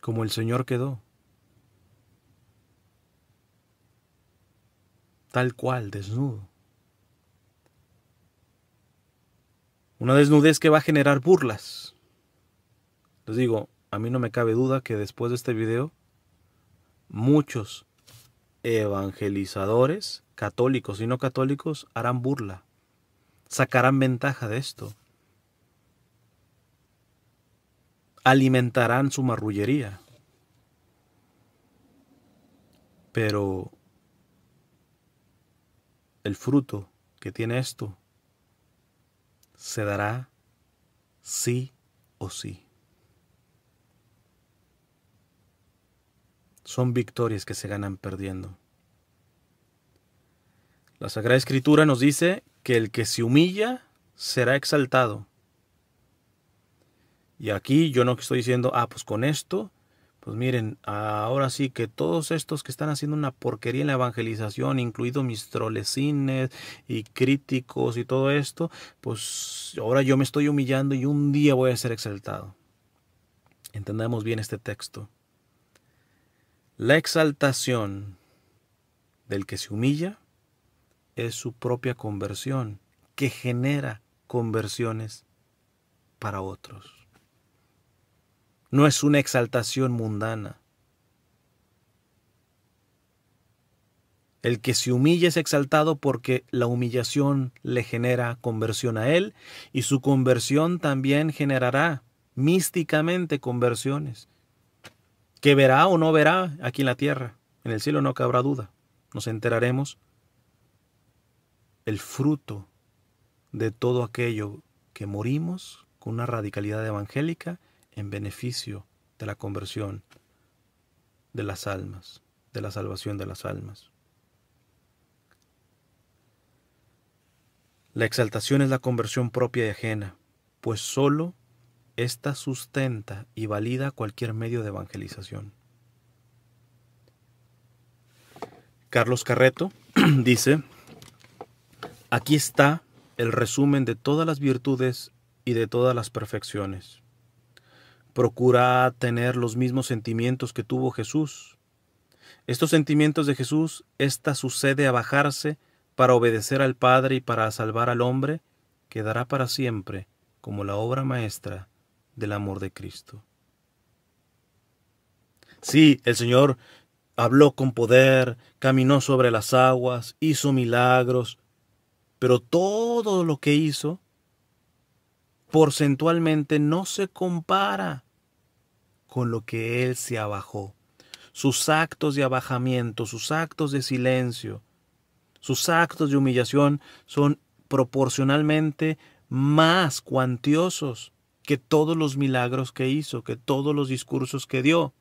como el Señor quedó, tal cual, desnudo. Una desnudez que va a generar burlas. Les digo, a mí no me cabe duda que después de este video, muchos evangelizadores, católicos y no católicos, harán burla, sacarán ventaja de esto, alimentarán su marrullería. Pero el fruto que tiene esto se dará sí o sí. son victorias que se ganan perdiendo. La Sagrada Escritura nos dice que el que se humilla será exaltado. Y aquí yo no estoy diciendo, ah, pues con esto, pues miren, ahora sí que todos estos que están haciendo una porquería en la evangelización, incluido mis trolecines y críticos y todo esto, pues ahora yo me estoy humillando y un día voy a ser exaltado. Entendamos bien este texto. La exaltación del que se humilla es su propia conversión, que genera conversiones para otros. No es una exaltación mundana. El que se humilla es exaltado porque la humillación le genera conversión a él y su conversión también generará místicamente conversiones que verá o no verá aquí en la tierra. En el cielo no cabrá duda. Nos enteraremos el fruto de todo aquello que morimos con una radicalidad evangélica en beneficio de la conversión de las almas, de la salvación de las almas. La exaltación es la conversión propia y ajena, pues sólo esta sustenta y valida cualquier medio de evangelización. Carlos Carreto dice, aquí está el resumen de todas las virtudes y de todas las perfecciones. Procura tener los mismos sentimientos que tuvo Jesús. Estos sentimientos de Jesús, esta sucede a bajarse para obedecer al Padre y para salvar al hombre, quedará para siempre como la obra maestra del amor de Cristo. Sí, el Señor habló con poder, caminó sobre las aguas, hizo milagros, pero todo lo que hizo porcentualmente no se compara con lo que Él se abajó. Sus actos de abajamiento, sus actos de silencio, sus actos de humillación son proporcionalmente más cuantiosos que todos los milagros que hizo, que todos los discursos que dio,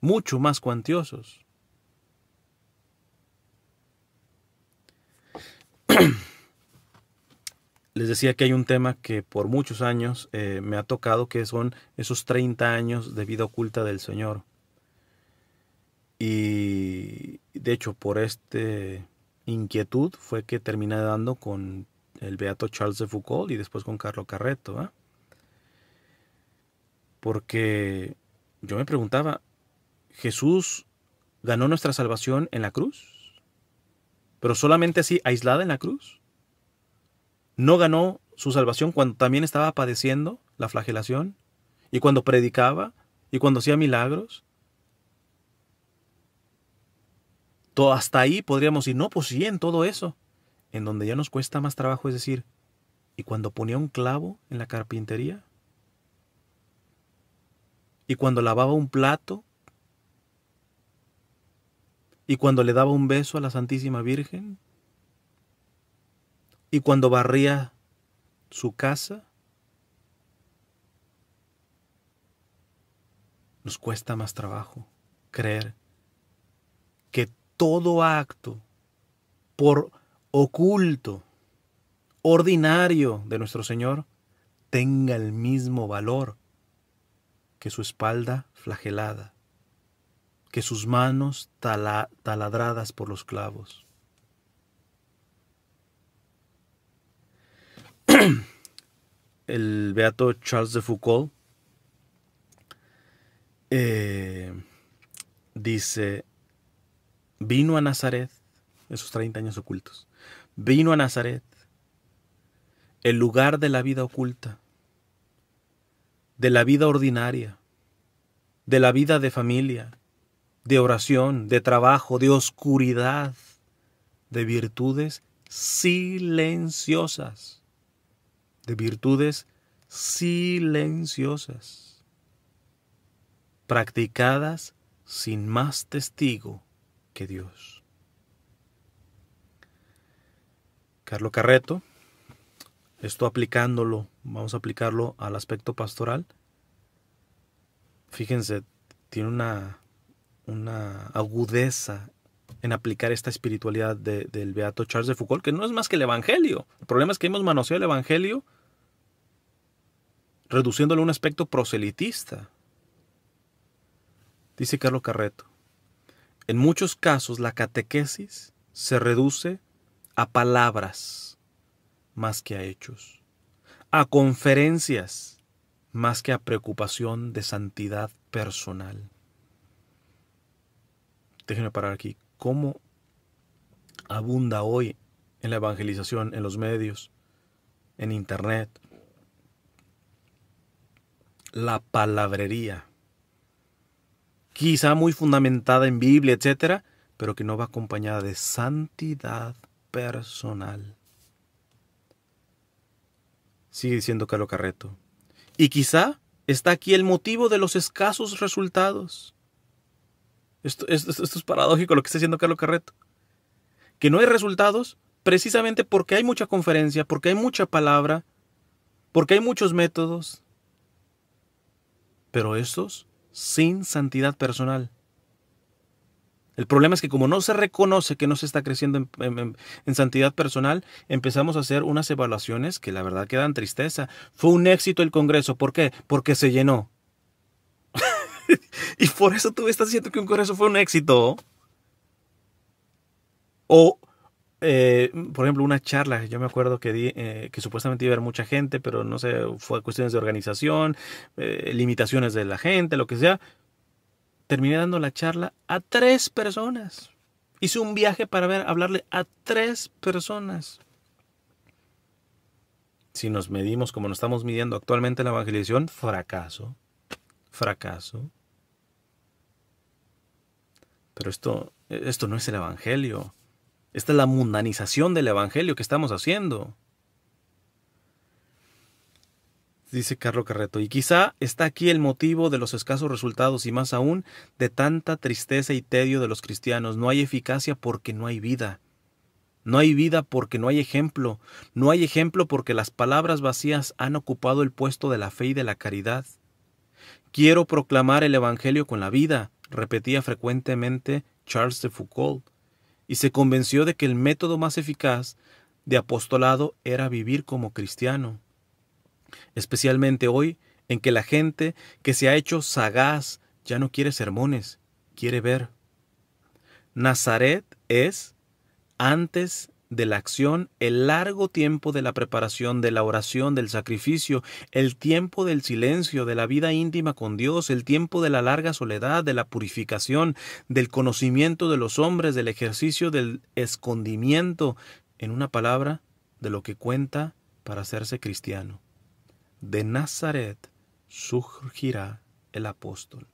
mucho más cuantiosos. Les decía que hay un tema que por muchos años eh, me ha tocado, que son esos 30 años de vida oculta del Señor. Y de hecho por este inquietud fue que terminé dando con el beato Charles de Foucault y después con Carlo Carreto. Porque yo me preguntaba, ¿Jesús ganó nuestra salvación en la cruz? ¿Pero solamente así, aislada en la cruz? ¿No ganó su salvación cuando también estaba padeciendo la flagelación? ¿Y cuando predicaba? ¿Y cuando hacía milagros? Todo hasta ahí podríamos decir, no, pues sí, en todo eso en donde ya nos cuesta más trabajo es decir, ¿y cuando ponía un clavo en la carpintería? ¿Y cuando lavaba un plato? ¿Y cuando le daba un beso a la Santísima Virgen? ¿Y cuando barría su casa? Nos cuesta más trabajo creer que todo acto, por oculto, ordinario de nuestro Señor tenga el mismo valor que su espalda flagelada, que sus manos taladradas por los clavos. El beato Charles de Foucault eh, dice, vino a Nazaret, esos 30 años ocultos, vino a Nazaret, el lugar de la vida oculta, de la vida ordinaria, de la vida de familia, de oración, de trabajo, de oscuridad, de virtudes silenciosas, de virtudes silenciosas, practicadas sin más testigo que Dios. Carlo Carreto. Esto aplicándolo, vamos a aplicarlo al aspecto pastoral. Fíjense, tiene una, agudeza en aplicar esta espiritualidad del beato Charles de Foucault, que no es más que el Evangelio. El problema es que hemos manoseado el Evangelio reduciéndolo a un aspecto proselitista. Dice Carlos Carreto, en muchos casos la catequesis se reduce a palabras más que a hechos, a conferencias más que a preocupación de santidad personal. Déjenme parar aquí. ¿Cómo abunda hoy en la evangelización, en los medios, en internet? La palabrería. Quizá muy fundamentada en Biblia, etcétera, pero que no va acompañada de santidad personal. Sigue diciendo Carlos Carreto. Y quizá está aquí el motivo de los escasos resultados. Esto, es paradójico lo que está diciendo Carlos Carreto. Que no hay resultados precisamente porque hay mucha conferencia, porque hay mucha palabra, porque hay muchos métodos, pero estos sin santidad personal. El problema es que como no se reconoce que no se está creciendo en, santidad personal, empezamos a hacer unas evaluaciones que la verdad quedan tristeza. Fue un éxito el Congreso. ¿Por qué? Porque se llenó. y por eso tú estás diciendo que un Congreso fue un éxito. O, eh, por ejemplo, una charla, yo me acuerdo que, eh, que supuestamente iba a haber mucha gente, pero no sé, fue cuestiones de organización, eh, limitaciones de la gente, lo que sea terminé dando la charla a tres personas. Hice un viaje para ver, hablarle a tres personas. Si nos medimos como nos estamos midiendo actualmente en la evangelización, fracaso, fracaso. Pero esto, esto no es el Evangelio. Esta es la mundanización del Evangelio que estamos haciendo dice Carlos Carreto. Y quizá está aquí el motivo de los escasos resultados y más aún de tanta tristeza y tedio de los cristianos. No hay eficacia porque no hay vida. No hay vida porque no hay ejemplo. No hay ejemplo porque las palabras vacías han ocupado el puesto de la fe y de la caridad. Quiero proclamar el Evangelio con la vida, repetía frecuentemente Charles de Foucault, y se convenció de que el método más eficaz de apostolado era vivir como cristiano especialmente hoy en que la gente que se ha hecho sagaz ya no quiere sermones, quiere ver. Nazaret es, antes de la acción, el largo tiempo de la preparación, de la oración, del sacrificio, el tiempo del silencio, de la vida íntima con Dios, el tiempo de la larga soledad, de la purificación, del conocimiento de los hombres, del ejercicio del escondimiento, en una palabra, de lo que cuenta para hacerse cristiano de Nazaret surgirá el apóstol.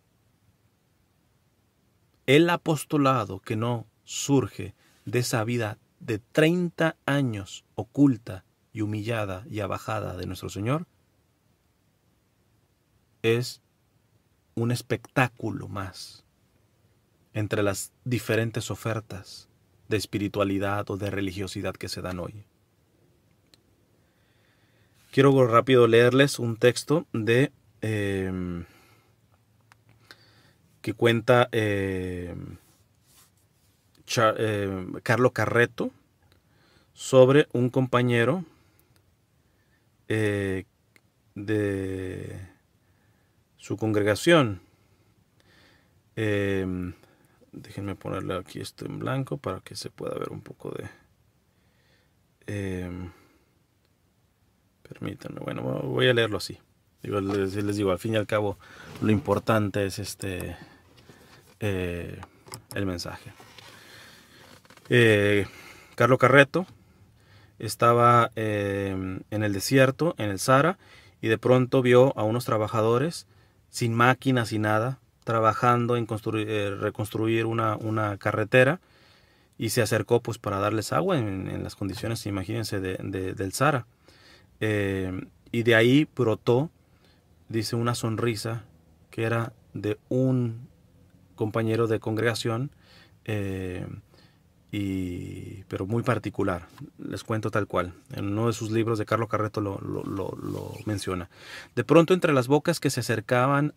El apostolado que no surge de esa vida de 30 años oculta y humillada y abajada de nuestro Señor es un espectáculo más entre las diferentes ofertas de espiritualidad o de religiosidad que se dan hoy quiero rápido leerles un texto de em, que cuenta em, Carlos em, Carlo Carreto sobre un compañero eh, de su congregación. déjenme ponerle aquí esto en blanco para que se pueda ver un poco de... Permítanme, bueno, voy a leerlo así. les, digo, al fin y al cabo, lo importante es este eh, el mensaje. Eh, Carlos Carreto estaba eh, en el desierto, en el Sahara, y de pronto vio a unos trabajadores sin máquinas y nada, trabajando en construir, reconstruir una, carretera y se acercó pues para darles agua en, las condiciones, imagínense, del Sahara. Eh, y de ahí brotó, dice, una sonrisa que era de un compañero de congregación, eh, y, pero muy particular. Les cuento tal cual. En uno de sus libros de Carlos Carreto lo, lo menciona. De pronto entre las bocas que se acercaban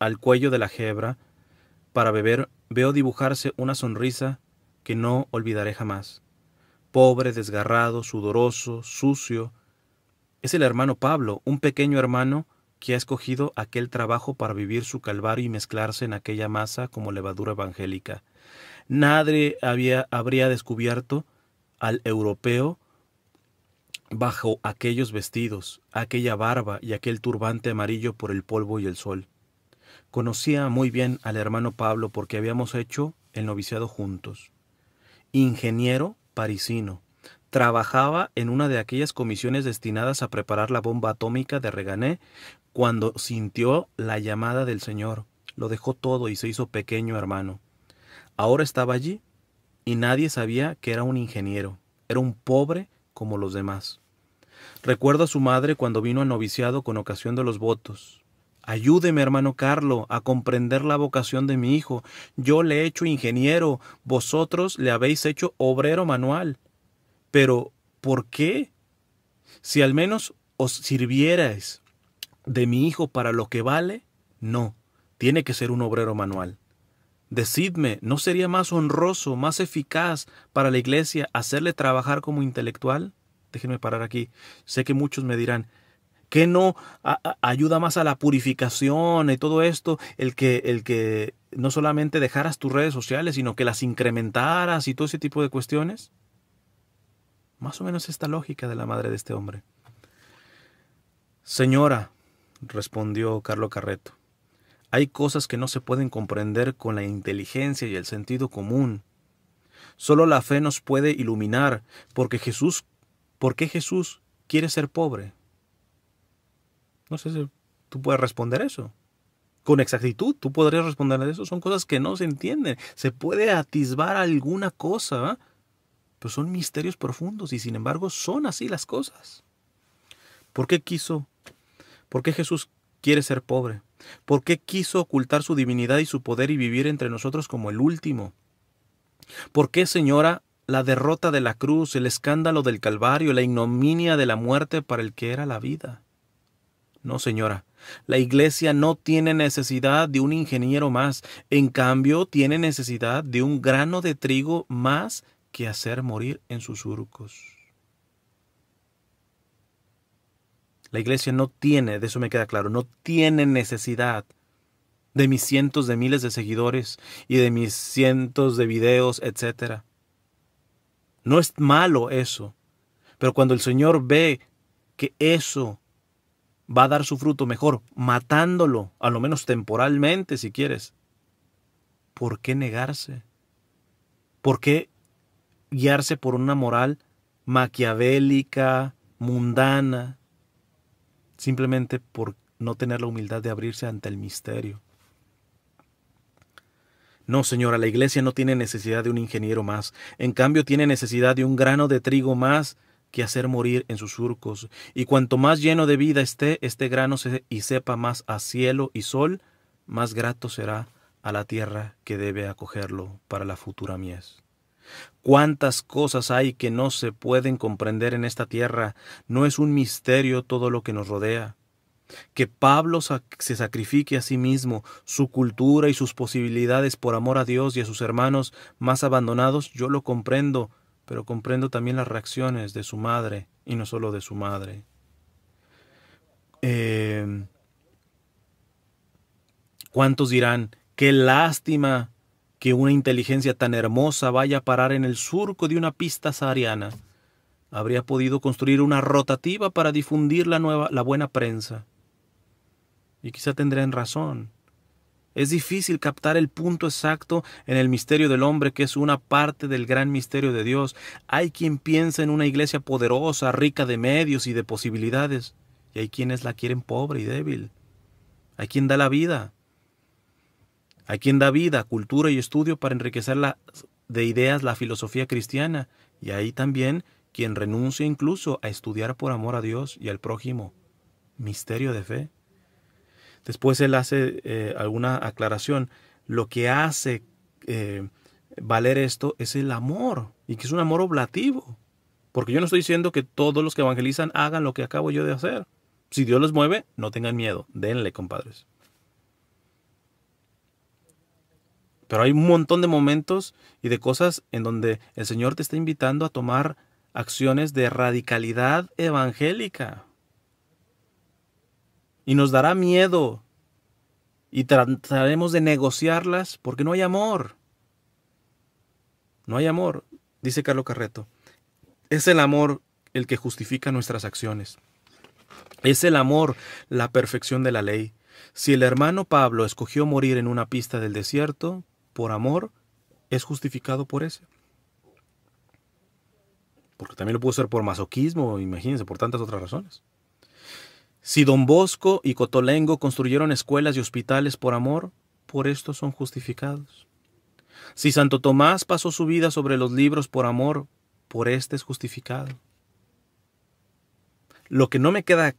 al cuello de la jebra para beber, veo dibujarse una sonrisa que no olvidaré jamás. Pobre, desgarrado, sudoroso, sucio, es el hermano Pablo, un pequeño hermano que ha escogido aquel trabajo para vivir su calvario y mezclarse en aquella masa como levadura evangélica. Nadie habría descubierto al europeo bajo aquellos vestidos, aquella barba y aquel turbante amarillo por el polvo y el sol. Conocía muy bien al hermano Pablo porque habíamos hecho el noviciado juntos. Ingeniero parisino, trabajaba en una de aquellas comisiones destinadas a preparar la bomba atómica de Regané cuando sintió la llamada del Señor. Lo dejó todo y se hizo pequeño hermano. Ahora estaba allí y nadie sabía que era un ingeniero. Era un pobre como los demás. Recuerdo a su madre cuando vino a noviciado con ocasión de los votos. Ayúdeme, hermano Carlo, a comprender la vocación de mi hijo. Yo le he hecho ingeniero, vosotros le habéis hecho obrero manual. Pero, ¿por qué? Si al menos os sirvierais de mi hijo para lo que vale, no, tiene que ser un obrero manual. Decidme, ¿no sería más honroso, más eficaz para la iglesia hacerle trabajar como intelectual? Déjenme parar aquí. Sé que muchos me dirán, ¿qué no ayuda más a la purificación y todo esto? El que, el que no solamente dejaras tus redes sociales, sino que las incrementaras y todo ese tipo de cuestiones. Más o menos esta lógica de la madre de este hombre. Señora, respondió Carlo Carreto, hay cosas que no se pueden comprender con la inteligencia y el sentido común. Solo la fe nos puede iluminar, porque Jesús, ¿por qué Jesús quiere ser pobre? No sé si tú puedes responder eso. Con exactitud, tú podrías responderle eso. Son cosas que no se entienden. Se puede atisbar alguna cosa. ¿eh? Pero pues son misterios profundos y sin embargo son así las cosas. ¿Por qué quiso? ¿Por qué Jesús quiere ser pobre? ¿Por qué quiso ocultar su divinidad y su poder y vivir entre nosotros como el último? ¿Por qué, Señora, la derrota de la cruz, el escándalo del Calvario, la ignominia de la muerte para el que era la vida? No, Señora, la Iglesia no tiene necesidad de un ingeniero más, en cambio tiene necesidad de un grano de trigo más que hacer morir en sus surcos. La iglesia no tiene, de eso me queda claro, no tiene necesidad de mis cientos de miles de seguidores y de mis cientos de videos, etc. No es malo eso, pero cuando el Señor ve que eso va a dar su fruto mejor matándolo, a lo menos temporalmente si quieres, ¿por qué negarse? ¿Por qué guiarse por una moral maquiavélica, mundana, simplemente por no tener la humildad de abrirse ante el misterio. No, señora, la iglesia no tiene necesidad de un ingeniero más. En cambio, tiene necesidad de un grano de trigo más que hacer morir en sus surcos. Y cuanto más lleno de vida esté este grano y sepa más a cielo y sol, más grato será a la tierra que debe acogerlo para la futura mies. Cuántas cosas hay que no se pueden comprender en esta tierra, no es un misterio todo lo que nos rodea. Que Pablo se sacrifique a sí mismo, su cultura y sus posibilidades por amor a Dios y a sus hermanos más abandonados, yo lo comprendo, pero comprendo también las reacciones de su madre y no solo de su madre. Eh, ¿Cuántos dirán, qué lástima que una inteligencia tan hermosa vaya a parar en el surco de una pista sahariana. Habría podido construir una rotativa para difundir la, nueva, la buena prensa. Y quizá tendrían razón. Es difícil captar el punto exacto en el misterio del hombre, que es una parte del gran misterio de Dios. Hay quien piensa en una iglesia poderosa, rica de medios y de posibilidades, y hay quienes la quieren pobre y débil. Hay quien da la vida, hay quien da vida, cultura y estudio para enriquecer de ideas la filosofía cristiana, y hay también quien renuncia incluso a estudiar por amor a Dios y al prójimo. Misterio de fe. Después él hace eh, alguna aclaración. Lo que hace eh, valer esto es el amor, y que es un amor oblativo. Porque yo no estoy diciendo que todos los que evangelizan hagan lo que acabo yo de hacer. Si Dios los mueve, no tengan miedo, denle, compadres. Pero hay un montón de momentos y de cosas en donde el Señor te está invitando a tomar acciones de radicalidad evangélica. Y nos dará miedo y trataremos de negociarlas porque no hay amor. No hay amor, dice Carlos Carreto. Es el amor el que justifica nuestras acciones. Es el amor la perfección de la ley. Si el hermano Pablo escogió morir en una pista del desierto, por amor es justificado por ese. Porque también lo pudo ser por masoquismo, imagínense, por tantas otras razones. Si Don Bosco y Cotolengo construyeron escuelas y hospitales por amor, por esto son justificados. Si Santo Tomás pasó su vida sobre los libros por amor, por este es justificado. Lo que no me queda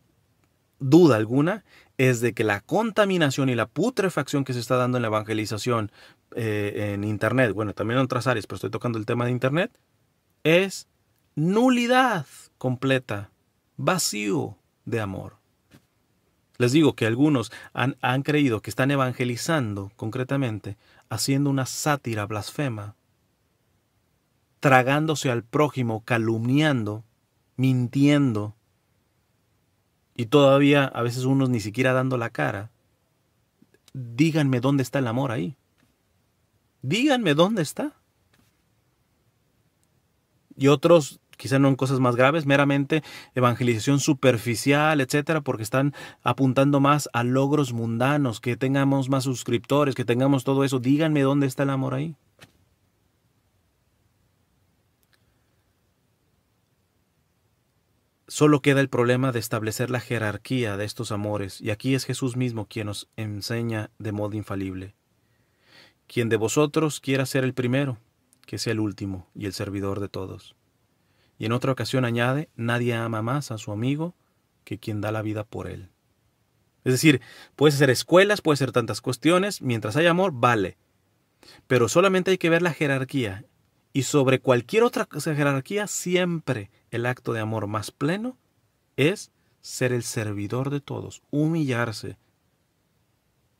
duda alguna es de que la contaminación y la putrefacción que se está dando en la evangelización eh, en Internet, bueno, también en otras áreas, pero estoy tocando el tema de Internet, es nulidad completa, vacío de amor. Les digo que algunos han creído que están evangelizando concretamente, haciendo una sátira blasfema, tragándose al prójimo, calumniando, mintiendo, y todavía a veces unos ni siquiera dando la cara, díganme dónde está el amor ahí. Díganme dónde está. Y otros, quizá no en cosas más graves, meramente evangelización superficial, etcétera, porque están apuntando más a logros mundanos, que tengamos más suscriptores, que tengamos todo eso. Díganme dónde está el amor ahí. Solo queda el problema de establecer la jerarquía de estos amores, y aquí es Jesús mismo quien nos enseña de modo infalible. Quien de vosotros quiera ser el primero, que sea el último y el servidor de todos. Y en otra ocasión añade, nadie ama más a su amigo que quien da la vida por él. Es decir, puede ser escuelas, puede ser tantas cuestiones, mientras hay amor, vale. Pero solamente hay que ver la jerarquía, y sobre cualquier otra jerarquía siempre el acto de amor más pleno es ser el servidor de todos, humillarse,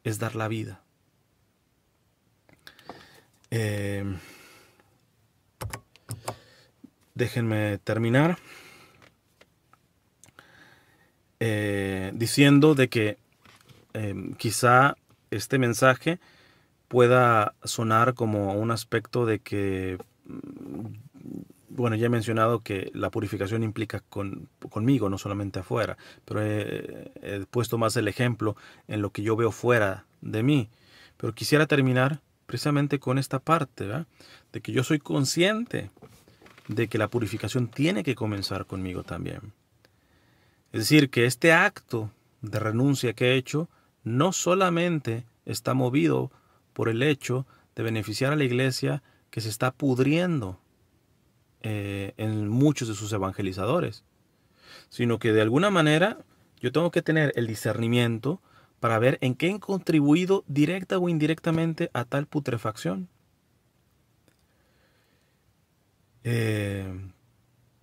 es dar la vida. Eh, déjenme terminar eh, diciendo de que eh, quizá este mensaje pueda sonar como un aspecto de que mm, bueno, ya he mencionado que la purificación implica conmigo, no solamente afuera, pero he, puesto más el ejemplo en lo que yo veo fuera de mí. Pero quisiera terminar precisamente con esta parte, de que yo soy consciente de que la purificación tiene que comenzar conmigo también. Es decir, que este acto de renuncia que he hecho no solamente está movido por el hecho de beneficiar a la iglesia que se está pudriendo, eh, en muchos de sus evangelizadores, sino que de alguna manera yo tengo que tener el discernimiento para ver en qué han contribuido directa o indirectamente a tal putrefacción. Eh,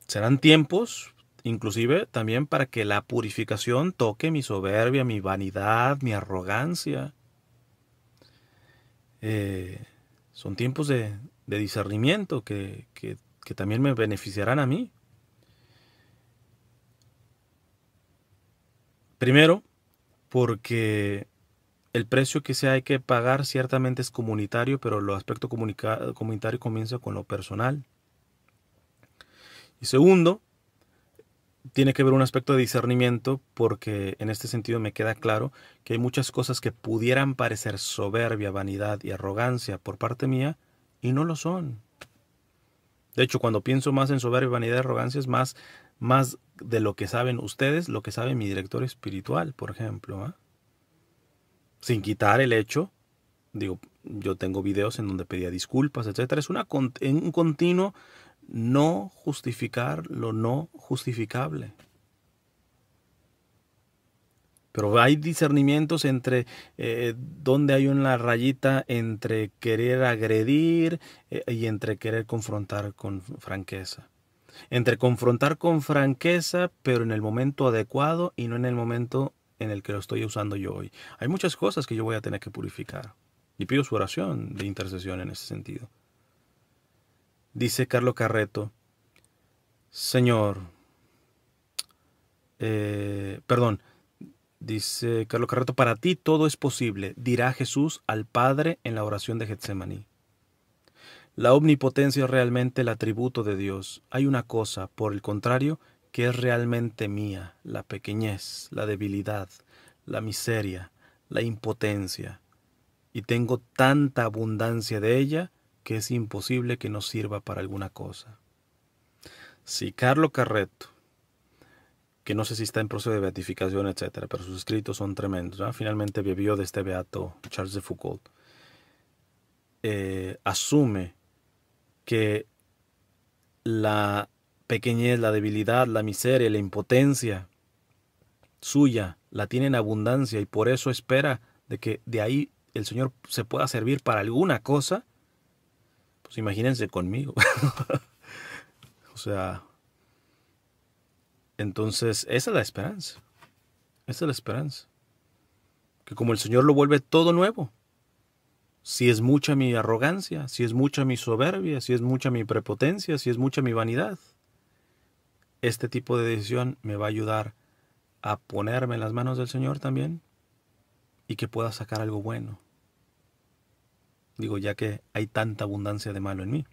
serán tiempos, inclusive también para que la purificación toque mi soberbia, mi vanidad, mi arrogancia. Eh, son tiempos de, de discernimiento que, que, que también me beneficiarán a mí. Primero, porque el precio que se hay que pagar ciertamente es comunitario, pero el aspecto comunitario comienza con lo personal. Y segundo, tiene que ver un aspecto de discernimiento porque en este sentido me queda claro que hay muchas cosas que pudieran parecer soberbia, vanidad y arrogancia por parte mía y no lo son. De hecho, cuando pienso más en soberbia, vanidad y arrogancia, es más, más de lo que saben ustedes, lo que sabe mi director espiritual, por ejemplo. ¿ah? Sin quitar el hecho, digo, yo tengo videos en donde pedía disculpas, etcétera. Es una, un continuo no justificar lo no justificable. Pero hay discernimientos entre eh, donde hay una rayita entre querer agredir eh, y entre querer confrontar con franqueza. Entre confrontar con franqueza, pero en el momento adecuado y no en el momento en el que lo estoy usando yo hoy. Hay muchas cosas que yo voy a tener que purificar. Y pido su oración de intercesión en ese sentido. Dice Carlos Carreto, Señor, eh, perdón, Dice Carlos Carreto, para ti todo es posible, dirá Jesús al Padre en la oración de Getsemaní. La omnipotencia es realmente el atributo de Dios. Hay una cosa, por el contrario, que es realmente mía, la pequeñez, la debilidad, la miseria, la impotencia. Y tengo tanta abundancia de ella que es imposible que no sirva para alguna cosa. Si Carlo Carreto que no sé si está en proceso de beatificación, etcétera, pero sus escritos son tremendos. Finalmente bebió de este beato Charles de Foucault. Eh, asume que la pequeñez, la debilidad, la miseria, la impotencia suya la tiene en abundancia y por eso espera de que de ahí el Señor se pueda servir para alguna cosa. Pues imagínense conmigo. o sea, entonces, esa es la esperanza. Esa es la esperanza. Que como el Señor lo vuelve todo nuevo, si es mucha mi arrogancia, si es mucha mi soberbia, si es mucha mi prepotencia, si es mucha mi vanidad, este tipo de decisión me va a ayudar a ponerme en las manos del Señor también y que pueda sacar algo bueno. Digo, ya que hay tanta abundancia de malo en mí.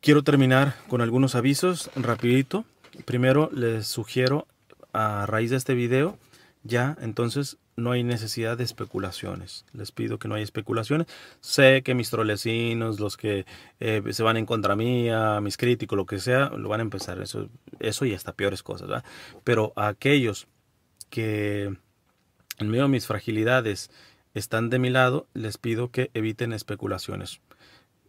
Quiero terminar con algunos avisos rapidito primero les sugiero a raíz de este video, ya entonces no hay necesidad de especulaciones. Les pido que no haya especulaciones. Sé que mis trolecinos, los que eh, se van en contra mía, mis críticos, lo que sea, lo van a empezar. Eso, eso y hasta peores cosas. Pero a aquellos que en medio de mis fragilidades están de mi lado, les pido que eviten especulaciones.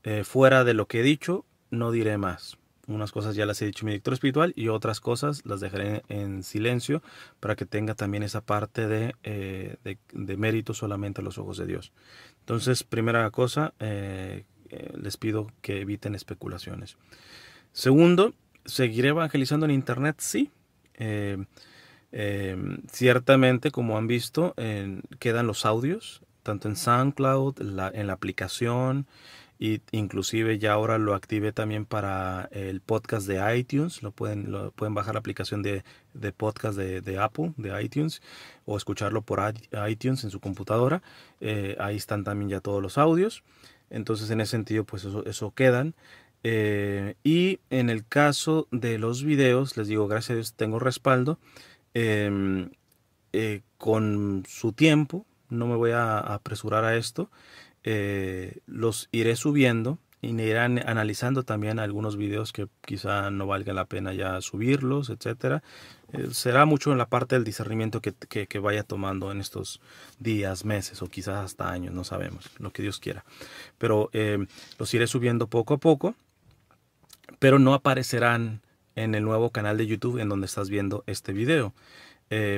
Eh, fuera de lo que he dicho, no diré más unas cosas ya las he dicho mi director espiritual y otras cosas las dejaré en silencio para que tenga también esa parte de, eh, de, mérito solamente a los ojos de Dios. Entonces, primera cosa, eh, eh, les pido que eviten especulaciones. Segundo, ¿seguiré evangelizando en Internet? Sí. ciertamente, como han visto, quedan los audios, tanto en SoundCloud, en la aplicación, y inclusive ya ahora lo activé también para el podcast de iTunes lo pueden pueden bajar la aplicación de, podcast de, Apple de iTunes o escucharlo por iTunes en su computadora eh, ahí están también ya todos los audios entonces en ese sentido pues eso, quedan eh, y en el caso de los videos les digo gracias tengo respaldo em, eh, con su tiempo no me voy a apresurar a esto eh, los iré subiendo y me irán analizando también algunos videos que quizá no valga la pena ya subirlos, etcétera. Eh, será mucho en la parte del discernimiento que, vaya tomando en estos días, meses o quizás hasta años, no sabemos, lo que Dios quiera. Pero eh, los iré subiendo poco a poco, pero no aparecerán en el nuevo canal de YouTube en donde estás viendo este video,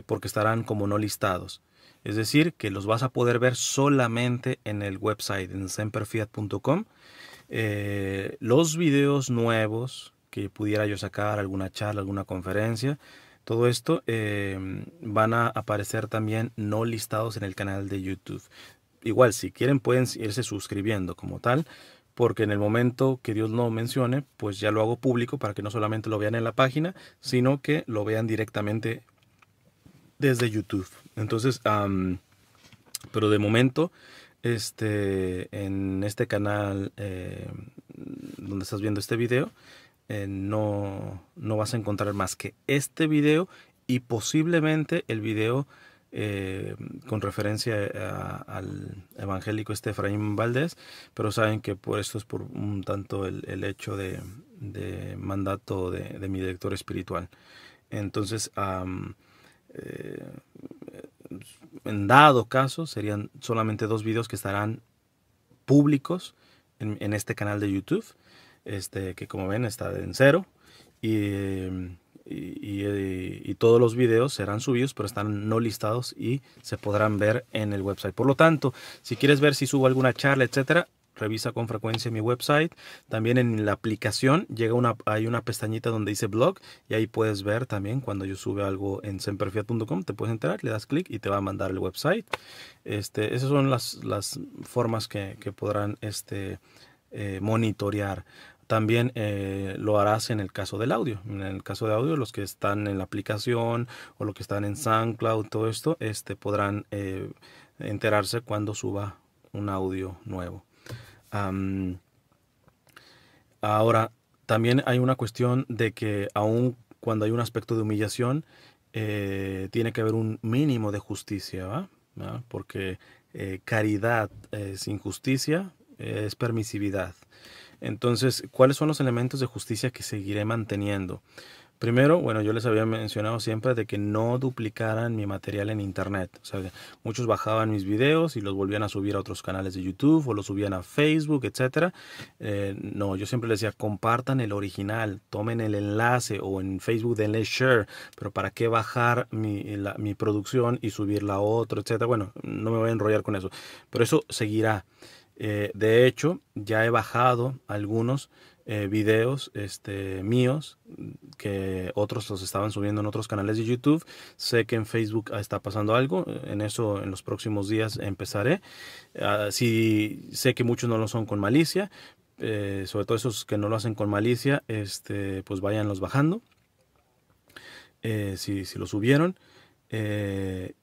porque estarán como no listados. Es decir, que los vas a poder ver solamente en el website, en semperfiat.com. Eh, los videos nuevos que pudiera yo sacar, alguna charla, alguna conferencia, todo esto em, van a aparecer también no listados en el canal de YouTube. Igual, si quieren, pueden irse suscribiendo como tal, porque en el momento que Dios no mencione, pues ya lo hago público para que no solamente lo vean en la página, sino que lo vean directamente desde YouTube. Entonces, pero de momento, este, en este canal eh, donde estás viendo este video, eh, no, vas a encontrar más que este video y posiblemente el video eh, con referencia al evangélico Estefraín Valdés, pero saben que por esto es por un tanto el, hecho de, mandato de, de, mi director espiritual. Entonces, en dado caso, serían solamente dos videos que estarán públicos en, este canal de YouTube, este, que como ven está en cero. Y, y, todos los videos serán subidos, pero están no listados y se podrán ver en el website. Por lo tanto, si quieres ver si subo alguna charla, etcétera, revisa con frecuencia mi website. También en la aplicación llega una, hay una pestañita donde dice blog y ahí puedes ver también cuando yo sube algo en semperfiat.com, te puedes enterar, le das clic y te va a mandar el website. Este, esas son las, formas que, podrán este, eh, monitorear. También eh, lo harás en el caso del audio. En el caso de audio, los que están en la aplicación o los que están en SoundCloud, todo esto, este, podrán eh, enterarse cuando suba un audio nuevo ahora, también hay una cuestión de que aun cuando hay un aspecto de humillación, eh, tiene que haber un mínimo de justicia, ¿va? Porque eh, caridad es injusticia, es permisividad. Entonces, ¿cuáles son los elementos de justicia que seguiré manteniendo? Primero, bueno, yo les había mencionado siempre de que no duplicaran mi material en internet. O sea, muchos bajaban mis videos y los volvían a subir a otros canales de YouTube o los subían a Facebook, etc. Eh, no, yo siempre les decía, compartan el original, tomen el enlace o en Facebook denle share, pero ¿para qué bajar mi, producción y subirla a otro, etc.? Bueno, no me voy a enrollar con eso, pero eso seguirá. Eh, de hecho, ya he bajado algunos eh, videos este, míos que otros los estaban subiendo en otros canales de YouTube. Sé que en Facebook está pasando algo, en eso en los próximos días empezaré. Ah, si sé que muchos no lo son con malicia, eh, sobre todo esos que no lo hacen con malicia, este, pues los bajando. Eh, si, si lo subieron.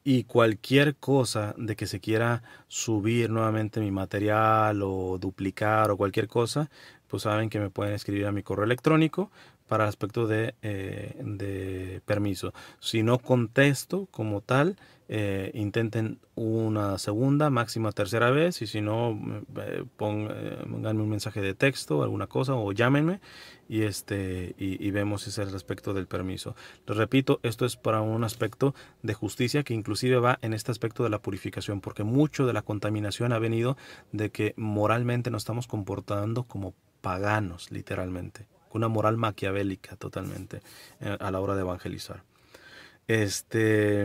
y cualquier cosa de que se quiera subir nuevamente mi material o duplicar o cualquier cosa, pues saben que me pueden escribir a mi correo electrónico para aspecto de, eh, de permiso. Si no contesto como tal, eh, intenten una segunda, máxima tercera vez, y si no, mm, eh, ponganme un mensaje de texto, alguna cosa, o llámenme, y, este, y, vemos si es el respecto del permiso. Les repito, esto es para un aspecto de justicia que inclusive va en este aspecto de la purificación, porque mucho de la contaminación ha venido de que moralmente nos estamos comportando como paganos, literalmente, con una moral maquiavélica totalmente eh, a la hora de evangelizar. Este,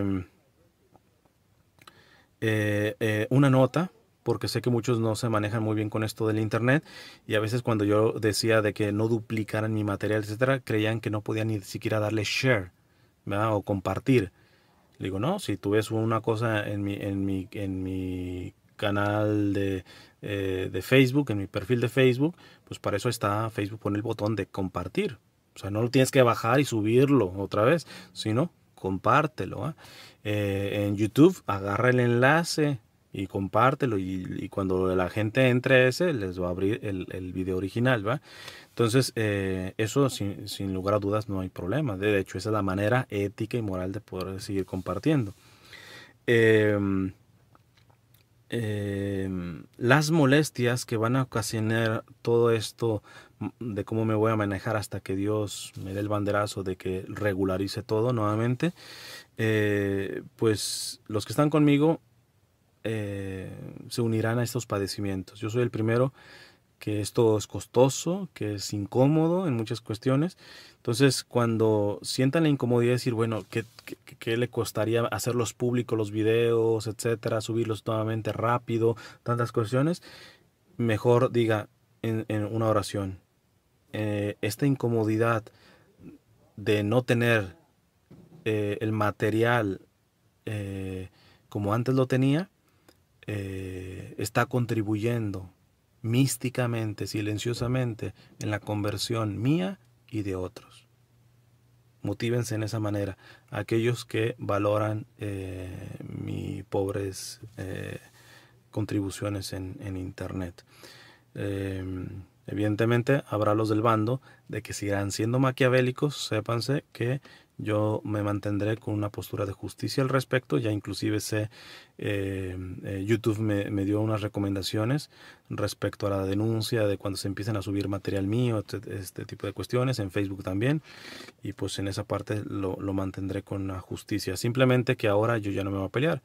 eh, eh, una nota, porque sé que muchos no se manejan muy bien con esto del internet y a veces cuando yo decía de que no duplicaran mi material, etcétera, creían que no podía ni siquiera darle share o compartir. digo, no, si tú ves una cosa en en en mi canal eh, de, Facebook, en mi perfil de Facebook, pues para eso está Facebook, pone el botón de compartir. O sea, no lo tienes que bajar y subirlo otra vez, sino compártelo. ¿ah? Eh, en YouTube, agarra el enlace y compártelo. Y, cuando la gente entre ese, les va a abrir el, el video original. ¿va? Entonces, eh, eso sin, sin, lugar a dudas no hay problema. De hecho, esa es la manera ética y moral de poder seguir compartiendo. Em, Em, las molestias que van a ocasionar todo esto de cómo me voy a manejar hasta que Dios me dé el banderazo de que regularice todo nuevamente, eh, pues los que están conmigo eh, se unirán a estos padecimientos. Yo soy el primero que esto es costoso, que es incómodo en muchas cuestiones. Entonces, cuando sientan la incomodidad de decir, bueno, ¿qué, le costaría hacerlos públicos los videos, etcétera, subirlos nuevamente rápido, tantas cuestiones? Mejor diga en, una oración, eh, esta incomodidad de no tener eh, el material eh, como antes lo tenía, está contribuyendo místicamente, silenciosamente, en la conversión mía y de otros. Motívense en esa manera. Aquellos que valoran eh, mis pobres eh, contribuciones en, Internet. Eh, evidentemente habrá los del bando de que sigan siendo maquiavélicos, sépanse que yo me mantendré con una postura de justicia al respecto. Ya inclusive sé, eh, eh, YouTube me, dio unas recomendaciones respecto a la denuncia de cuando se empiecen a subir material mío, este, este, tipo de cuestiones, en Facebook también. Y pues en esa parte lo, mantendré con la justicia. Simplemente que ahora yo ya no me voy a pelear.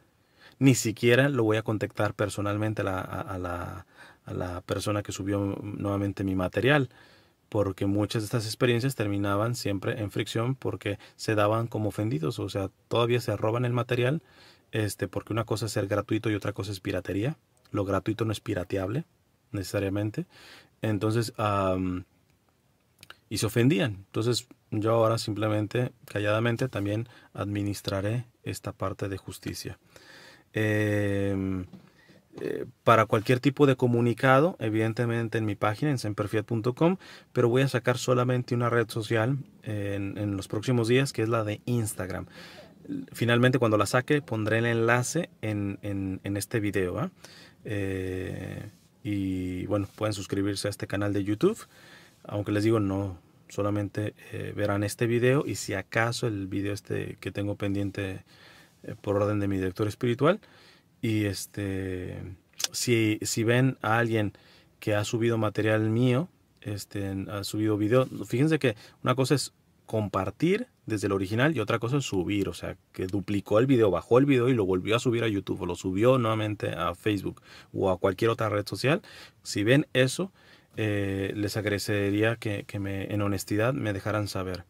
Ni siquiera lo voy a contactar personalmente a la persona que subió nuevamente mi material porque muchas de estas experiencias terminaban siempre en fricción porque se daban como ofendidos, o sea, todavía se roban el material, este, porque una cosa es ser gratuito y otra cosa es piratería. Lo gratuito no es pirateable necesariamente. Entonces, y se ofendían. Entonces, yo ahora simplemente, calladamente, también administraré esta parte de justicia. Em, eh, para cualquier tipo de comunicado, evidentemente en mi página, en semperfiat.com, pero voy a sacar solamente una red social en, los próximos días, que es la de Instagram. Finalmente, cuando la saque, pondré el enlace en, este video. Eh, y bueno, pueden suscribirse a este canal de YouTube. Aunque les digo, no solamente eh, verán este video y si acaso el video este que tengo pendiente por orden de mi director espiritual. Y este, si, si ven a alguien que ha subido material mío, este, ha subido video, fíjense que una cosa es compartir desde el original y otra cosa es subir, o sea, que duplicó el video, bajó el video y lo volvió a subir a YouTube o lo subió nuevamente a Facebook o a cualquier otra red social. Si ven eso, eh, les agradecería que, que me, en honestidad me dejaran saber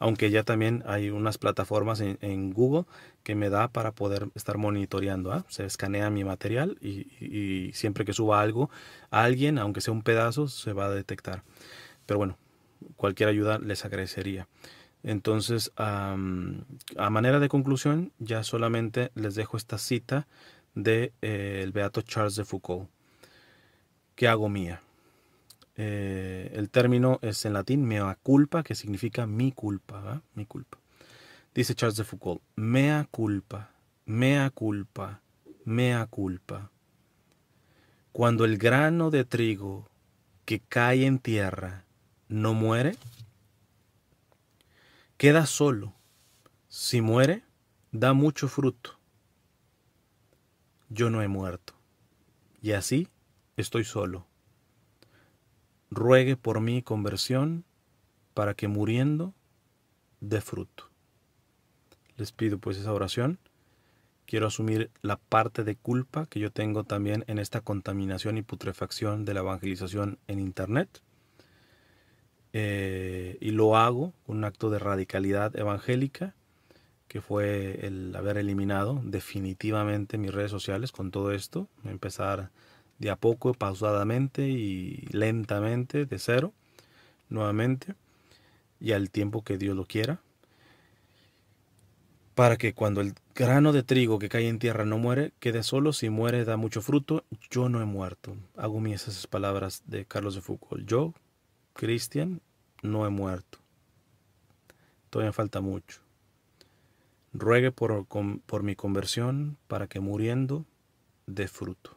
aunque ya también hay unas plataformas en, Google que me da para poder estar monitoreando. ¿ah? Se escanea mi material y, siempre que suba algo, alguien, aunque sea un pedazo, se va a detectar. Pero bueno, cualquier ayuda les agradecería. Entonces, a manera de conclusión, ya solamente les dejo esta cita de eh, el beato Charles de Foucault, ¿Qué hago mía. Eh, el término es en latín mea culpa, que significa mi culpa, mi culpa. Dice Charles de Foucault, mea culpa, mea culpa, mea culpa. Cuando el grano de trigo que cae en tierra no muere, queda solo. Si muere, da mucho fruto. Yo no he muerto. Y así estoy solo ruegue por mi conversión para que muriendo dé fruto. Les pido pues esa oración. Quiero asumir la parte de culpa que yo tengo también en esta contaminación y putrefacción de la evangelización en Internet. Eh, y lo hago un acto de radicalidad evangélica, que fue el haber eliminado definitivamente mis redes sociales con todo esto, empezar de a poco, pausadamente y lentamente, de cero, nuevamente, y al tiempo que Dios lo quiera, para que cuando el grano de trigo que cae en tierra no muere, quede solo, si muere da mucho fruto, yo no he muerto. Hago mis esas palabras de Carlos de Foucault. Yo, Cristian, no he muerto. Todavía falta mucho. Ruegue por, por mi conversión para que muriendo dé fruto.